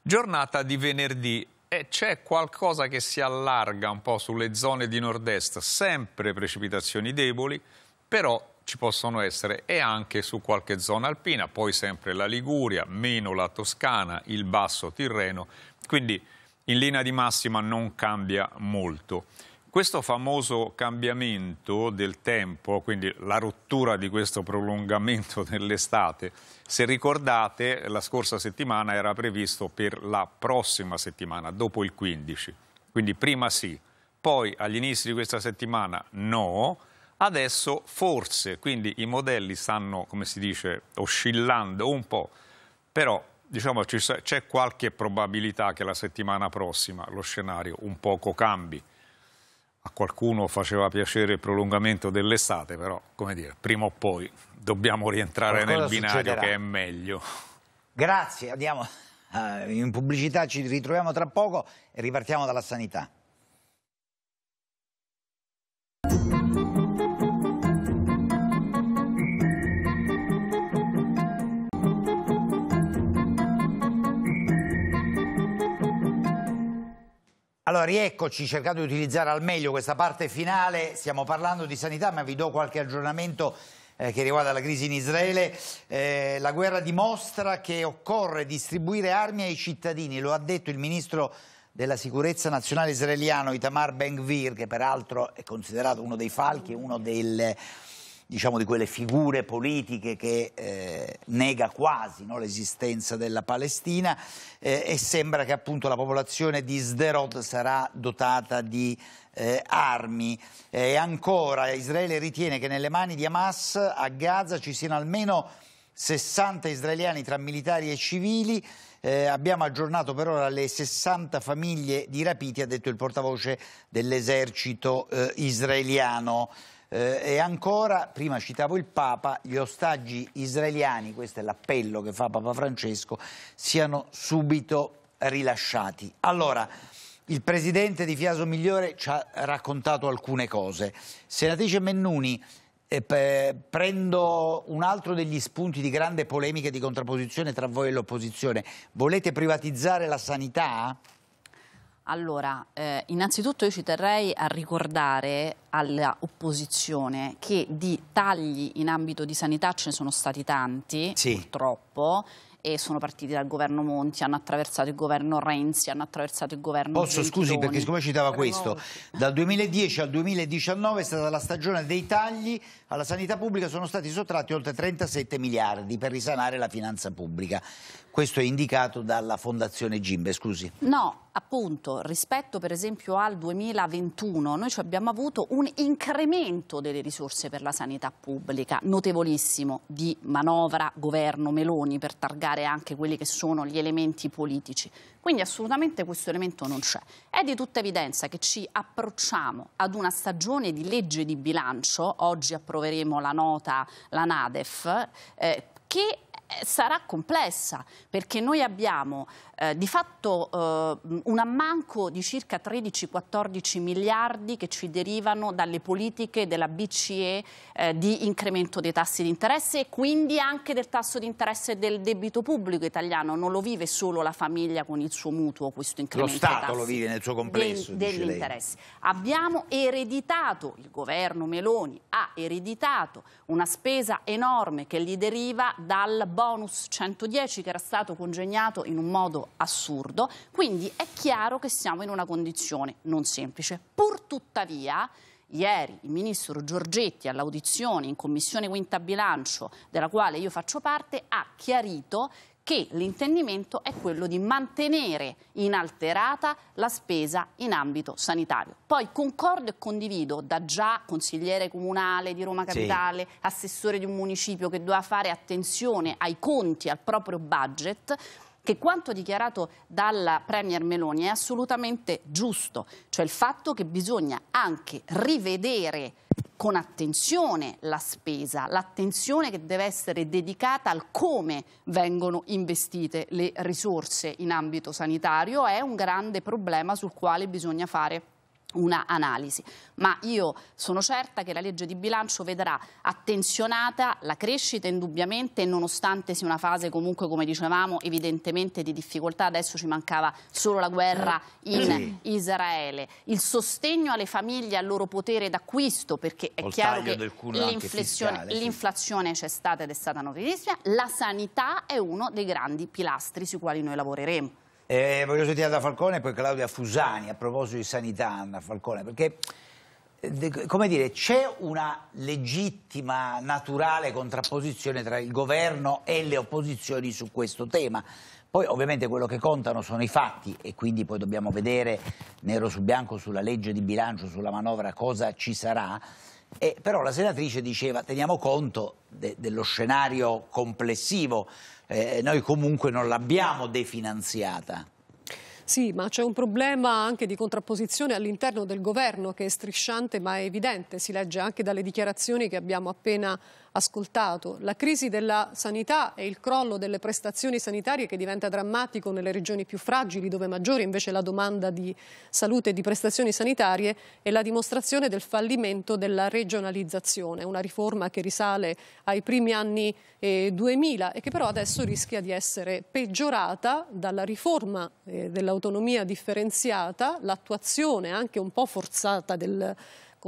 Giornata di venerdì e c'è qualcosa che si allarga un po' sulle zone di nord-est, sempre precipitazioni deboli, però ci possono essere e anche su qualche zona alpina, poi sempre la Liguria, meno la Toscana, il basso Tirreno, quindi in linea di massima non cambia molto. Questo famoso cambiamento del tempo, quindi la rottura di questo prolungamento dell'estate, se ricordate la scorsa settimana era previsto per la prossima settimana, dopo il 15. Quindi prima sì, poi agli inizi di questa settimana no, adesso forse, quindi i modelli stanno, come si dice, oscillando un po', però diciamo c'è qualche probabilità che la settimana prossima lo scenario un poco cambi. A qualcuno faceva piacere il prolungamento dell'estate, però, come dire, prima o poi dobbiamo rientrare Qualcosa nel binario succederà. che è meglio. Grazie, andiamo eh, in pubblicità, ci ritroviamo tra poco e ripartiamo dalla sanità. Allora, rieccoci, cercando di utilizzare al meglio questa parte finale, stiamo parlando di sanità, ma vi do qualche aggiornamento eh, che riguarda la crisi in Israele. Eh, la guerra dimostra che occorre distribuire armi ai cittadini, lo ha detto il ministro della sicurezza nazionale israeliano Itamar Ben-Gvir, che peraltro è considerato uno dei falchi, uno del diciamo, di quelle figure politiche che eh, nega quasi no, l'esistenza della Palestina eh, e sembra che appunto la popolazione di Sderot sarà dotata di eh, armi. Eh, e ancora Israele ritiene che nelle mani di Hamas a Gaza ci siano almeno 60 israeliani tra militari e civili. Eh, abbiamo aggiornato per ora le 60 famiglie di rapiti, ha detto il portavoce dell'esercito eh, israeliano. Eh, e ancora, prima citavo il Papa, gli ostaggi israeliani, questo è l'appello che fa Papa Francesco, siano subito rilasciati. Allora, il presidente di Fiaso Migliore ci ha raccontato alcune cose. Senatrice Mennuni, eh, prendo un altro degli spunti di grande polemica e di contrapposizione tra voi e l'opposizione. Volete privatizzare la sanità? Allora, eh, innanzitutto io ci terrei a ricordare all'opposizione che di tagli in ambito di sanità ce ne sono stati tanti, sì. purtroppo, e sono partiti dal governo Monti, hanno attraversato il governo Renzi, hanno attraversato il governo Posso, Gentoni. scusi, perché siccome citava questo, dal 2010 al 2019 è stata la stagione dei tagli, alla sanità pubblica sono stati sottratti oltre 37 miliardi per risanare la finanza pubblica. Questo è indicato dalla Fondazione Gimbe, scusi. No, appunto, rispetto per esempio al 2021, noi abbiamo avuto un incremento delle risorse per la sanità pubblica, notevolissimo, di manovra governo Meloni per targare cambiare anche quelli che sono gli elementi politici. Quindi assolutamente questo elemento non c'è. È di tutta evidenza che ci approcciamo ad una stagione di legge di bilancio, oggi approveremo la nota, la NADEF, eh, che eh, sarà complessa perché noi abbiamo eh, di fatto eh, un ammanco di circa 13-14 miliardi che ci derivano dalle politiche della BCE eh, di incremento dei tassi di interesse e quindi anche del tasso di interesse del debito pubblico italiano. Non lo vive solo la famiglia con il suo mutuo questo incremento. Lo Stato lo vive nel suo complesso. De, degli interessi. Abbiamo ereditato, il governo Meloni ha ereditato una spesa enorme che gli deriva dal bonus 110 che era stato congegnato in un modo assurdo, quindi è chiaro che siamo in una condizione non semplice. Pur tuttavia, Ieri il ministro Giorgetti all'audizione in Commissione Quinta Bilancio, della quale io faccio parte, ha chiarito che l'intendimento è quello di mantenere inalterata la spesa in ambito sanitario. Poi concordo e condivido da già consigliere comunale di Roma Capitale, sì. assessore di un municipio che doveva fare attenzione ai conti, al proprio budget, che quanto dichiarato dalla Premier Meloni è assolutamente giusto, cioè il fatto che bisogna anche rivedere con attenzione la spesa, l'attenzione che deve essere dedicata al come vengono investite le risorse in ambito sanitario è un grande problema sul quale bisogna fare una analisi, ma io sono certa che la legge di bilancio vedrà attenzionata la crescita indubbiamente nonostante sia una fase comunque come dicevamo evidentemente di difficoltà, adesso ci mancava solo la guerra eh, in Israele, il sostegno alle famiglie al loro potere d'acquisto perché è chiaro che l'inflazione sì. c'è stata ed è stata notizia, la sanità è uno dei grandi pilastri sui quali noi lavoreremo. Eh, voglio sentire Anna Falcone e poi Claudia Fusani a proposito di sanità, Anna Falcone, perché eh, come dire, c'è una legittima, naturale contrapposizione tra il governo e le opposizioni su questo tema. Poi ovviamente quello che contano sono i fatti e quindi poi dobbiamo vedere nero su bianco sulla legge di bilancio, sulla manovra, cosa ci sarà. E, eh, però la senatrice diceva teniamo conto de dello scenario complessivo eh, noi comunque non l'abbiamo definanziata. Sì, ma c'è un problema anche di contrapposizione all'interno del governo che è strisciante ma è evidente, si legge anche dalle dichiarazioni che abbiamo appena ascoltato. La crisi della sanità e il crollo delle prestazioni sanitarie che diventa drammatico nelle regioni più fragili dove maggiore invece la domanda di salute e di prestazioni sanitarie è la dimostrazione del fallimento della regionalizzazione, una riforma che risale ai primi anni eh, 2000 e che però adesso rischia di essere peggiorata dalla riforma eh, dell'autonomia differenziata, l'attuazione anche un po' forzata del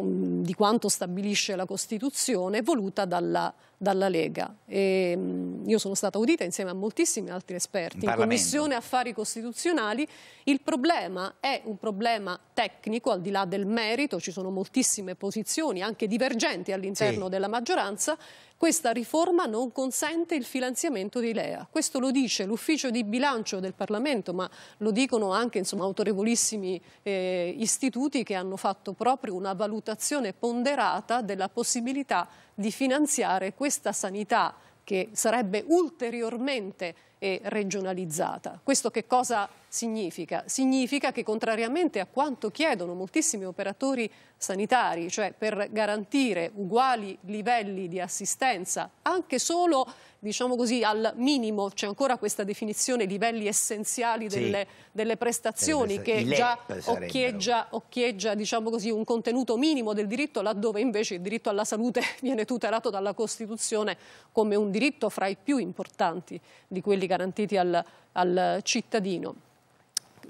di quanto stabilisce la Costituzione, voluta dalla dalla Lega. E, ehm, mh, io sono stata udita insieme a moltissimi altri esperti in, in Commissione Affari Costituzionali. Il problema è un problema tecnico, al di là del merito, ci sono moltissime posizioni, anche divergenti all'interno sì. della maggioranza. Questa riforma non consente il finanziamento di Lea. Questo lo dice l'ufficio di bilancio del Parlamento, ma lo dicono anche insomma, autorevolissimi eh, istituti che hanno fatto proprio una valutazione ponderata della possibilità di finanziare questa sanità che sarebbe ulteriormente eh, regionalizzata. Questo che cosa significa? Significa che contrariamente a quanto chiedono moltissimi operatori sanitari, cioè per garantire uguali livelli di assistenza, anche solo diciamo così, al minimo, c'è ancora questa definizione livelli essenziali delle, sì. delle prestazioni che già occhieggia, occhieggia diciamo così, un contenuto minimo del diritto, laddove invece il diritto alla salute viene tutelato dalla Costituzione come un diritto fra i più importanti di quelli garantiti al, al cittadino.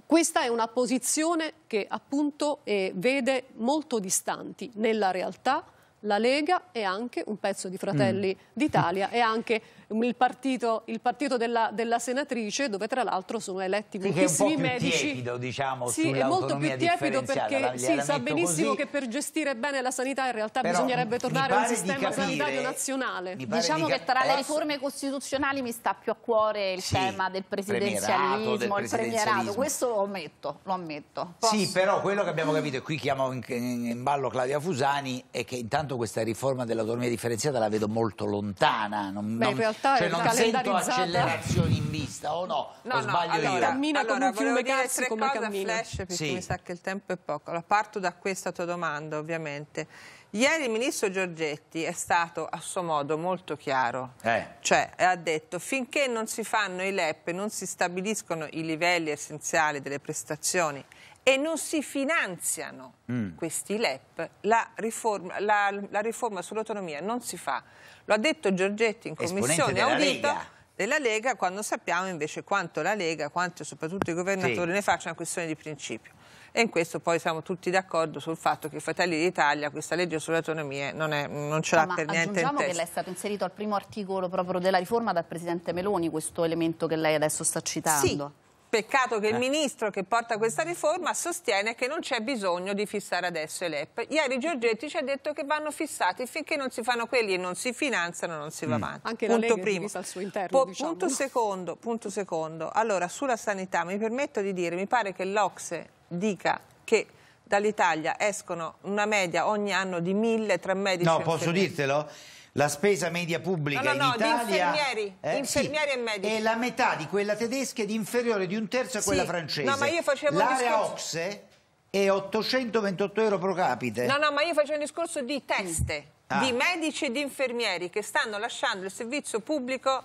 Questa è una posizione che appunto eh, vede molto distanti nella realtà la Lega e anche un pezzo di Fratelli mm. d'Italia e anche il partito, il partito della, della, senatrice, dove tra l'altro sono eletti sì, moltissimi medici. Tiepido, diciamo, sì, è molto più tiepido perché sì, sa benissimo così. che per gestire bene la sanità in realtà Però bisognerebbe tornare a un sistema capire, sanitario nazionale. Diciamo di che tra le riforme costituzionali mi sta più a cuore il sì, tema del presidenzialismo, del il premierato, questo lo ammetto, lo ammetto. Posso? Sì, però quello che abbiamo capito, e qui chiamo in, in, in ballo Claudia Fusani, è che intanto questa riforma dell'autonomia differenziata la vedo molto lontana, non, Beh, non, realtà cioè, è non sento accelerazioni in vista, o no? No, o no, sbaglio allora, io? cammina allora, come un fiume Carsi come cosa, cammina. Flash, perché sì. mi sa che il tempo è poco. Allora, parto da questa tua domanda, ovviamente. Ieri il ministro Giorgetti è stato a suo modo molto chiaro, eh. cioè ha detto finché non si fanno i LEP, non si stabiliscono i livelli essenziali delle prestazioni e non si finanziano mm. questi LEP, la riforma, la, la riforma sull'autonomia non si fa. Lo ha detto Giorgetti in commissione audito della Lega quando sappiamo invece quanto la Lega, quanto soprattutto i governatori sì. ne facciano una questione di principio. E in questo poi siamo tutti d'accordo sul fatto che Fratelli d'Italia questa legge sull'autonomia non, è, non ce l'ha no, per niente in testa. Ma che lei è stato inserito al primo articolo proprio della riforma dal Presidente Meloni questo elemento che lei adesso sta citando. Sì Peccato che il eh. ministro che porta questa riforma sostiene che non c'è bisogno di fissare adesso i LEP. Ieri Giorgetti ci ha detto che vanno fissati finché non si fanno quelli e non si finanziano, non si va mm. avanti. Anche punto primo. Al suo interno, po diciamo, punto, no? secondo, punto secondo. Allora, sulla sanità mi permetto di dire, mi pare che l'Ocse dica che dall'Italia escono una media ogni anno di mille tra medici. e No, posso dirtelo? la spesa media pubblica no, no, in no, Italia... Di infermieri, eh, infermieri sì, e medici. è la metà di quella tedesca ed inferiore di un terzo a quella sì. francese. No, ma io facevo L'area discorso... OCSE è 828 euro pro capite. No, no, ma io facevo un discorso di teste, ah. di medici e di infermieri che stanno lasciando il servizio pubblico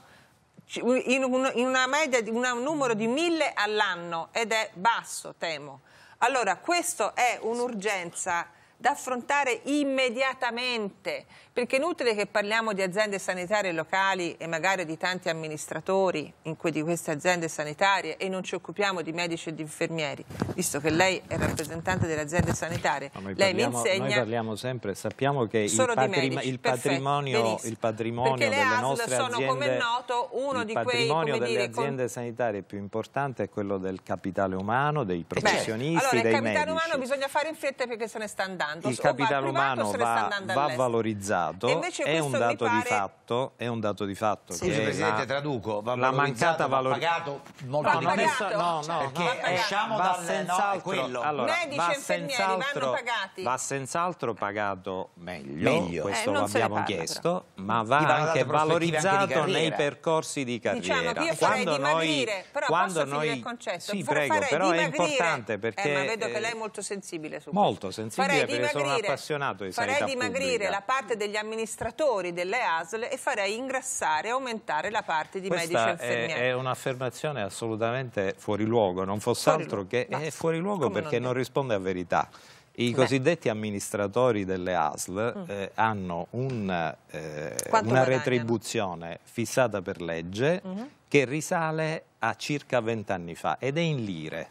in, una media di un numero di mille all'anno ed è basso, temo. Allora, questa è un'urgenza da affrontare immediatamente perché è inutile che parliamo di aziende sanitarie locali e magari di tanti amministratori di queste aziende sanitarie e non ci occupiamo di medici e di infermieri, visto che lei è rappresentante delle aziende sanitarie, no, lei parliamo, mi insegna... Noi parliamo sempre, sappiamo che il, patrima, medici, il, patrimonio, il patrimonio delle ASL nostre sono, aziende... come è noto, uno di quei... Il patrimonio delle dire, aziende con... sanitarie più importante è quello del capitale umano, dei professionisti, Beh, allora, dei medici. Allora il capitale umano bisogna fare in fretta perché se ne sta andando. Il capitale umano va, va valorizzato dato, è un dato pare... di fatto, è un dato di fatto. Scusi Presidente, la, traduco, va la mancata valore. Va pagato molto di più. No, no, perché cioè, no, perché va eh, dal... Senz'altro, no, quello. Allora, Medici va senz'altro, pagati. Va senz'altro pagato meglio, meglio. questo eh, lo abbiamo parla, chiesto, però. ma va anche valorizzato anche nei percorsi di diciamo carriera. Diciamo, io quando noi, però quando noi... il concetto. Sì, prego, però è importante eh, perché... ma vedo che eh, lei è molto sensibile su questo. Molto sensibile perché sono appassionato di sanità pubblica. Farei dimagrire la parte degli degli amministratori delle ASL e farei ingrassare e aumentare la parte di Questa medici e infermieri. È, è un'affermazione assolutamente fuori luogo, non fosse fuori altro che Basta. è fuori luogo perché non, non risponde a verità. I cosiddetti amministratori delle ASL mm. eh, hanno un, eh, una retribuzione fissata per legge mm -hmm. che risale a circa vent'anni fa ed è in lire.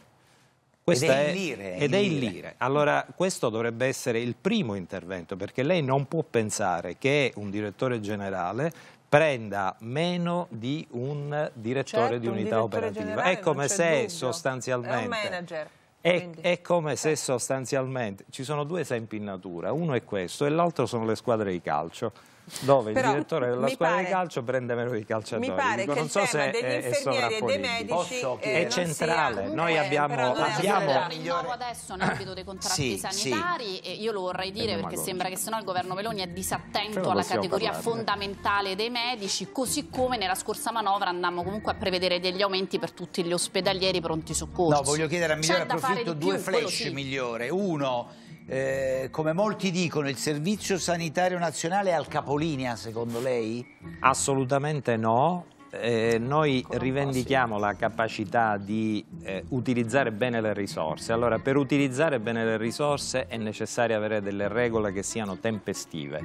Questa ed è in lire. Ed è in lire. lire. Allora questo dovrebbe essere il primo intervento perché lei non può pensare che un direttore generale prenda meno di un direttore certo, di unità operativa. È come se dubbio. sostanzialmente... È un manager. È, è, come se certo. sostanzialmente ci sono due esempi in natura, uno è questo e l'altro sono le squadre di calcio dove Però, il direttore della scuola pare, di calcio prende meno di calciatori. Mi pare Dico, che il so tema degli è, infermieri è e dei medici eh, è centrale. Sia, Noi abbiamo, abbiamo... il rinnovo adesso nell'ambito dei contratti sì, sanitari sì. e io lo vorrei dire perché sembra che sennò il governo Meloni è disattento alla categoria parlare. fondamentale dei medici, così come nella scorsa manovra andammo comunque a prevedere degli aumenti per tutti gli ospedalieri pronti soccorsi. No, voglio chiedere a Migliore, approfitto due flash sì. Migliore. Uno eh, come molti dicono, il Servizio Sanitario Nazionale è al capolinea, secondo lei? Assolutamente no. Eh, noi rivendichiamo la capacità di eh, utilizzare bene le risorse. Allora, per utilizzare bene le risorse è necessario avere delle regole che siano tempestive.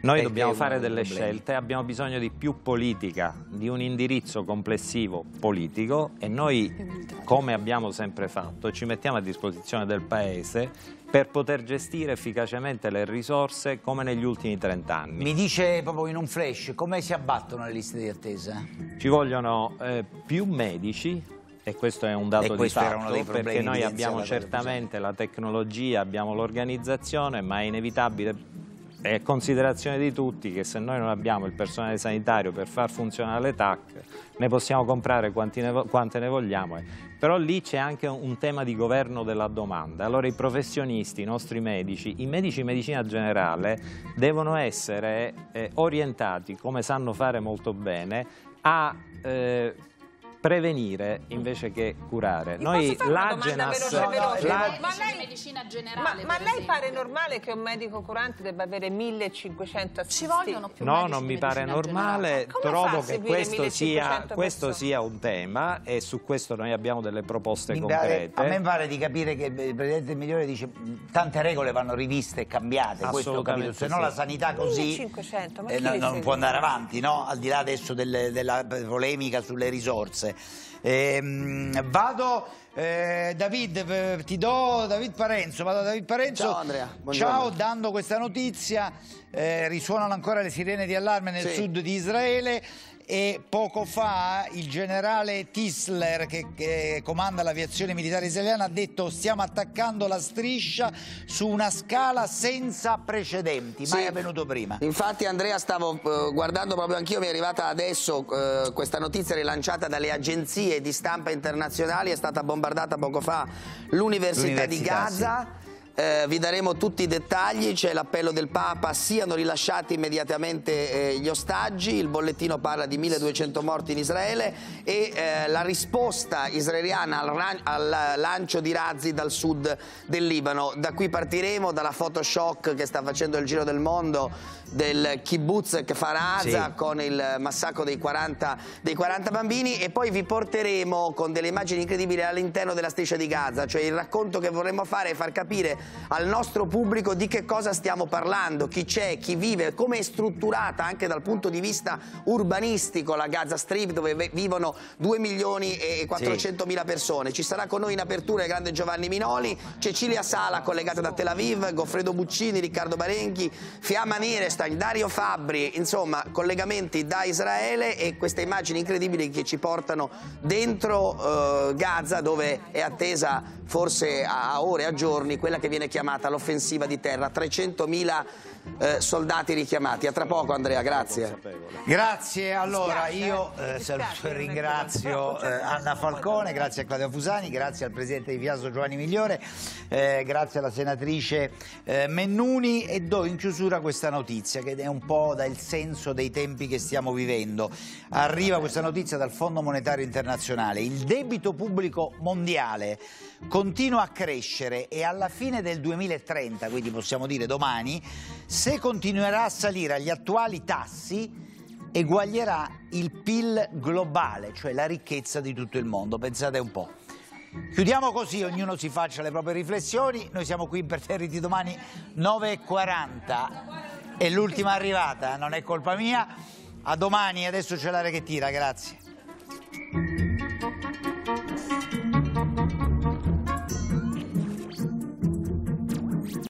Noi e dobbiamo fare delle scelte, abbiamo bisogno di più politica, di un indirizzo complessivo politico e noi, come abbiamo sempre fatto, ci mettiamo a disposizione del Paese per poter gestire efficacemente le risorse come negli ultimi 30 anni. Mi dice proprio in un flash come si abbattono le liste di attesa? Ci vogliono eh, più medici, e questo è un dato di fatto perché noi abbiamo certamente la tecnologia, abbiamo l'organizzazione ma è inevitabile è considerazione di tutti che se noi non abbiamo il personale sanitario per far funzionare le TAC ne possiamo comprare quante ne vogliamo però lì c'è anche un tema di governo della domanda. Allora i professionisti, i nostri medici, i medici di medicina generale devono essere eh, orientati, come sanno fare molto bene, a eh, prevenire invece che curare. Mi Noi l'Agenas, veloce, veloce. La... ma lei, medicina generale, ma, ma lei pare normale che un medico curante debba avere 1500 assistiti? Ci vogliono più No, non mi pare normale, trovo che questo sia, questo sia, un tema e su questo noi abbiamo delle proposte mi concrete. Pare, a me pare di capire che eh, il Presidente Migliore dice mm, tante regole vanno riviste e cambiate, questo capito, se no sì. la sanità così 1500, eh, non, non può andare avanti, no? al di là adesso delle, della polemica sulle risorse cose. Ehm, vado, eh, David, ti do David Parenzo. Vado David Parenzo. Ciao Andrea. Buongiorno. Ciao, dando questa notizia, eh, risuonano ancora le sirene di allarme nel sì. sud di Israele e poco fa il generale Tisler che, che comanda l'aviazione militare israeliana ha detto stiamo attaccando la striscia su una scala senza precedenti, mai sì. avvenuto prima. Infatti Andrea stavo eh, guardando proprio anch'io, mi è arrivata adesso eh, questa notizia rilanciata dalle agenzie di stampa internazionali, è stata bombardata poco fa l'università di Gaza. Sì eh, vi daremo tutti i dettagli, c'è l'appello del Papa, siano rilasciati immediatamente eh, gli ostaggi, il bollettino parla di 1200 morti in Israele e eh, la risposta israeliana al, al, lancio di razzi dal sud del Libano. Da qui partiremo, dalla photoshock che sta facendo il giro del mondo del kibbutz che Kfaraza sì. con il massacro dei 40, dei 40 bambini e poi vi porteremo con delle immagini incredibili all'interno della striscia di Gaza, cioè il racconto che vorremmo fare è far capire al nostro pubblico di che cosa stiamo parlando, chi c'è, chi vive, come è strutturata anche dal punto di vista urbanistico la Gaza Strip dove vivono 2 milioni e 400 mila sì. persone. Ci sarà con noi in apertura il grande Giovanni Minoli, Cecilia Sala collegata da Tel Aviv, Goffredo Buccini, Riccardo Barenchi, Fiamma Nierestein, Dario Fabbri, insomma collegamenti da Israele e queste immagini incredibili che ci portano dentro eh, Gaza dove è attesa forse a ore, a giorni quella che viene viene chiamata l'offensiva di terra, 300.000 eh, soldati richiamati. A tra poco Andrea, grazie. Grazie, allora io eh, eh saluto e ringrazio eh, Anna Falcone, grazie a Claudio Fusani, grazie al presidente di Fiaso Giovanni Migliore, eh, grazie alla senatrice eh, Mennuni e do in chiusura questa notizia che è un po' dal senso dei tempi che stiamo vivendo. Arriva questa notizia dal Fondo Monetario Internazionale, il debito pubblico mondiale continua a crescere e alla fine del del 2030, quindi possiamo dire domani, se continuerà a salire agli attuali tassi eguaglierà il PIL globale, cioè la ricchezza di tutto il mondo. Pensate un po'. Chiudiamo così, ognuno si faccia le proprie riflessioni. Noi siamo qui in Perterriti domani 9.40. È l'ultima arrivata, non è colpa mia. A domani, adesso c'è l'area che tira, grazie.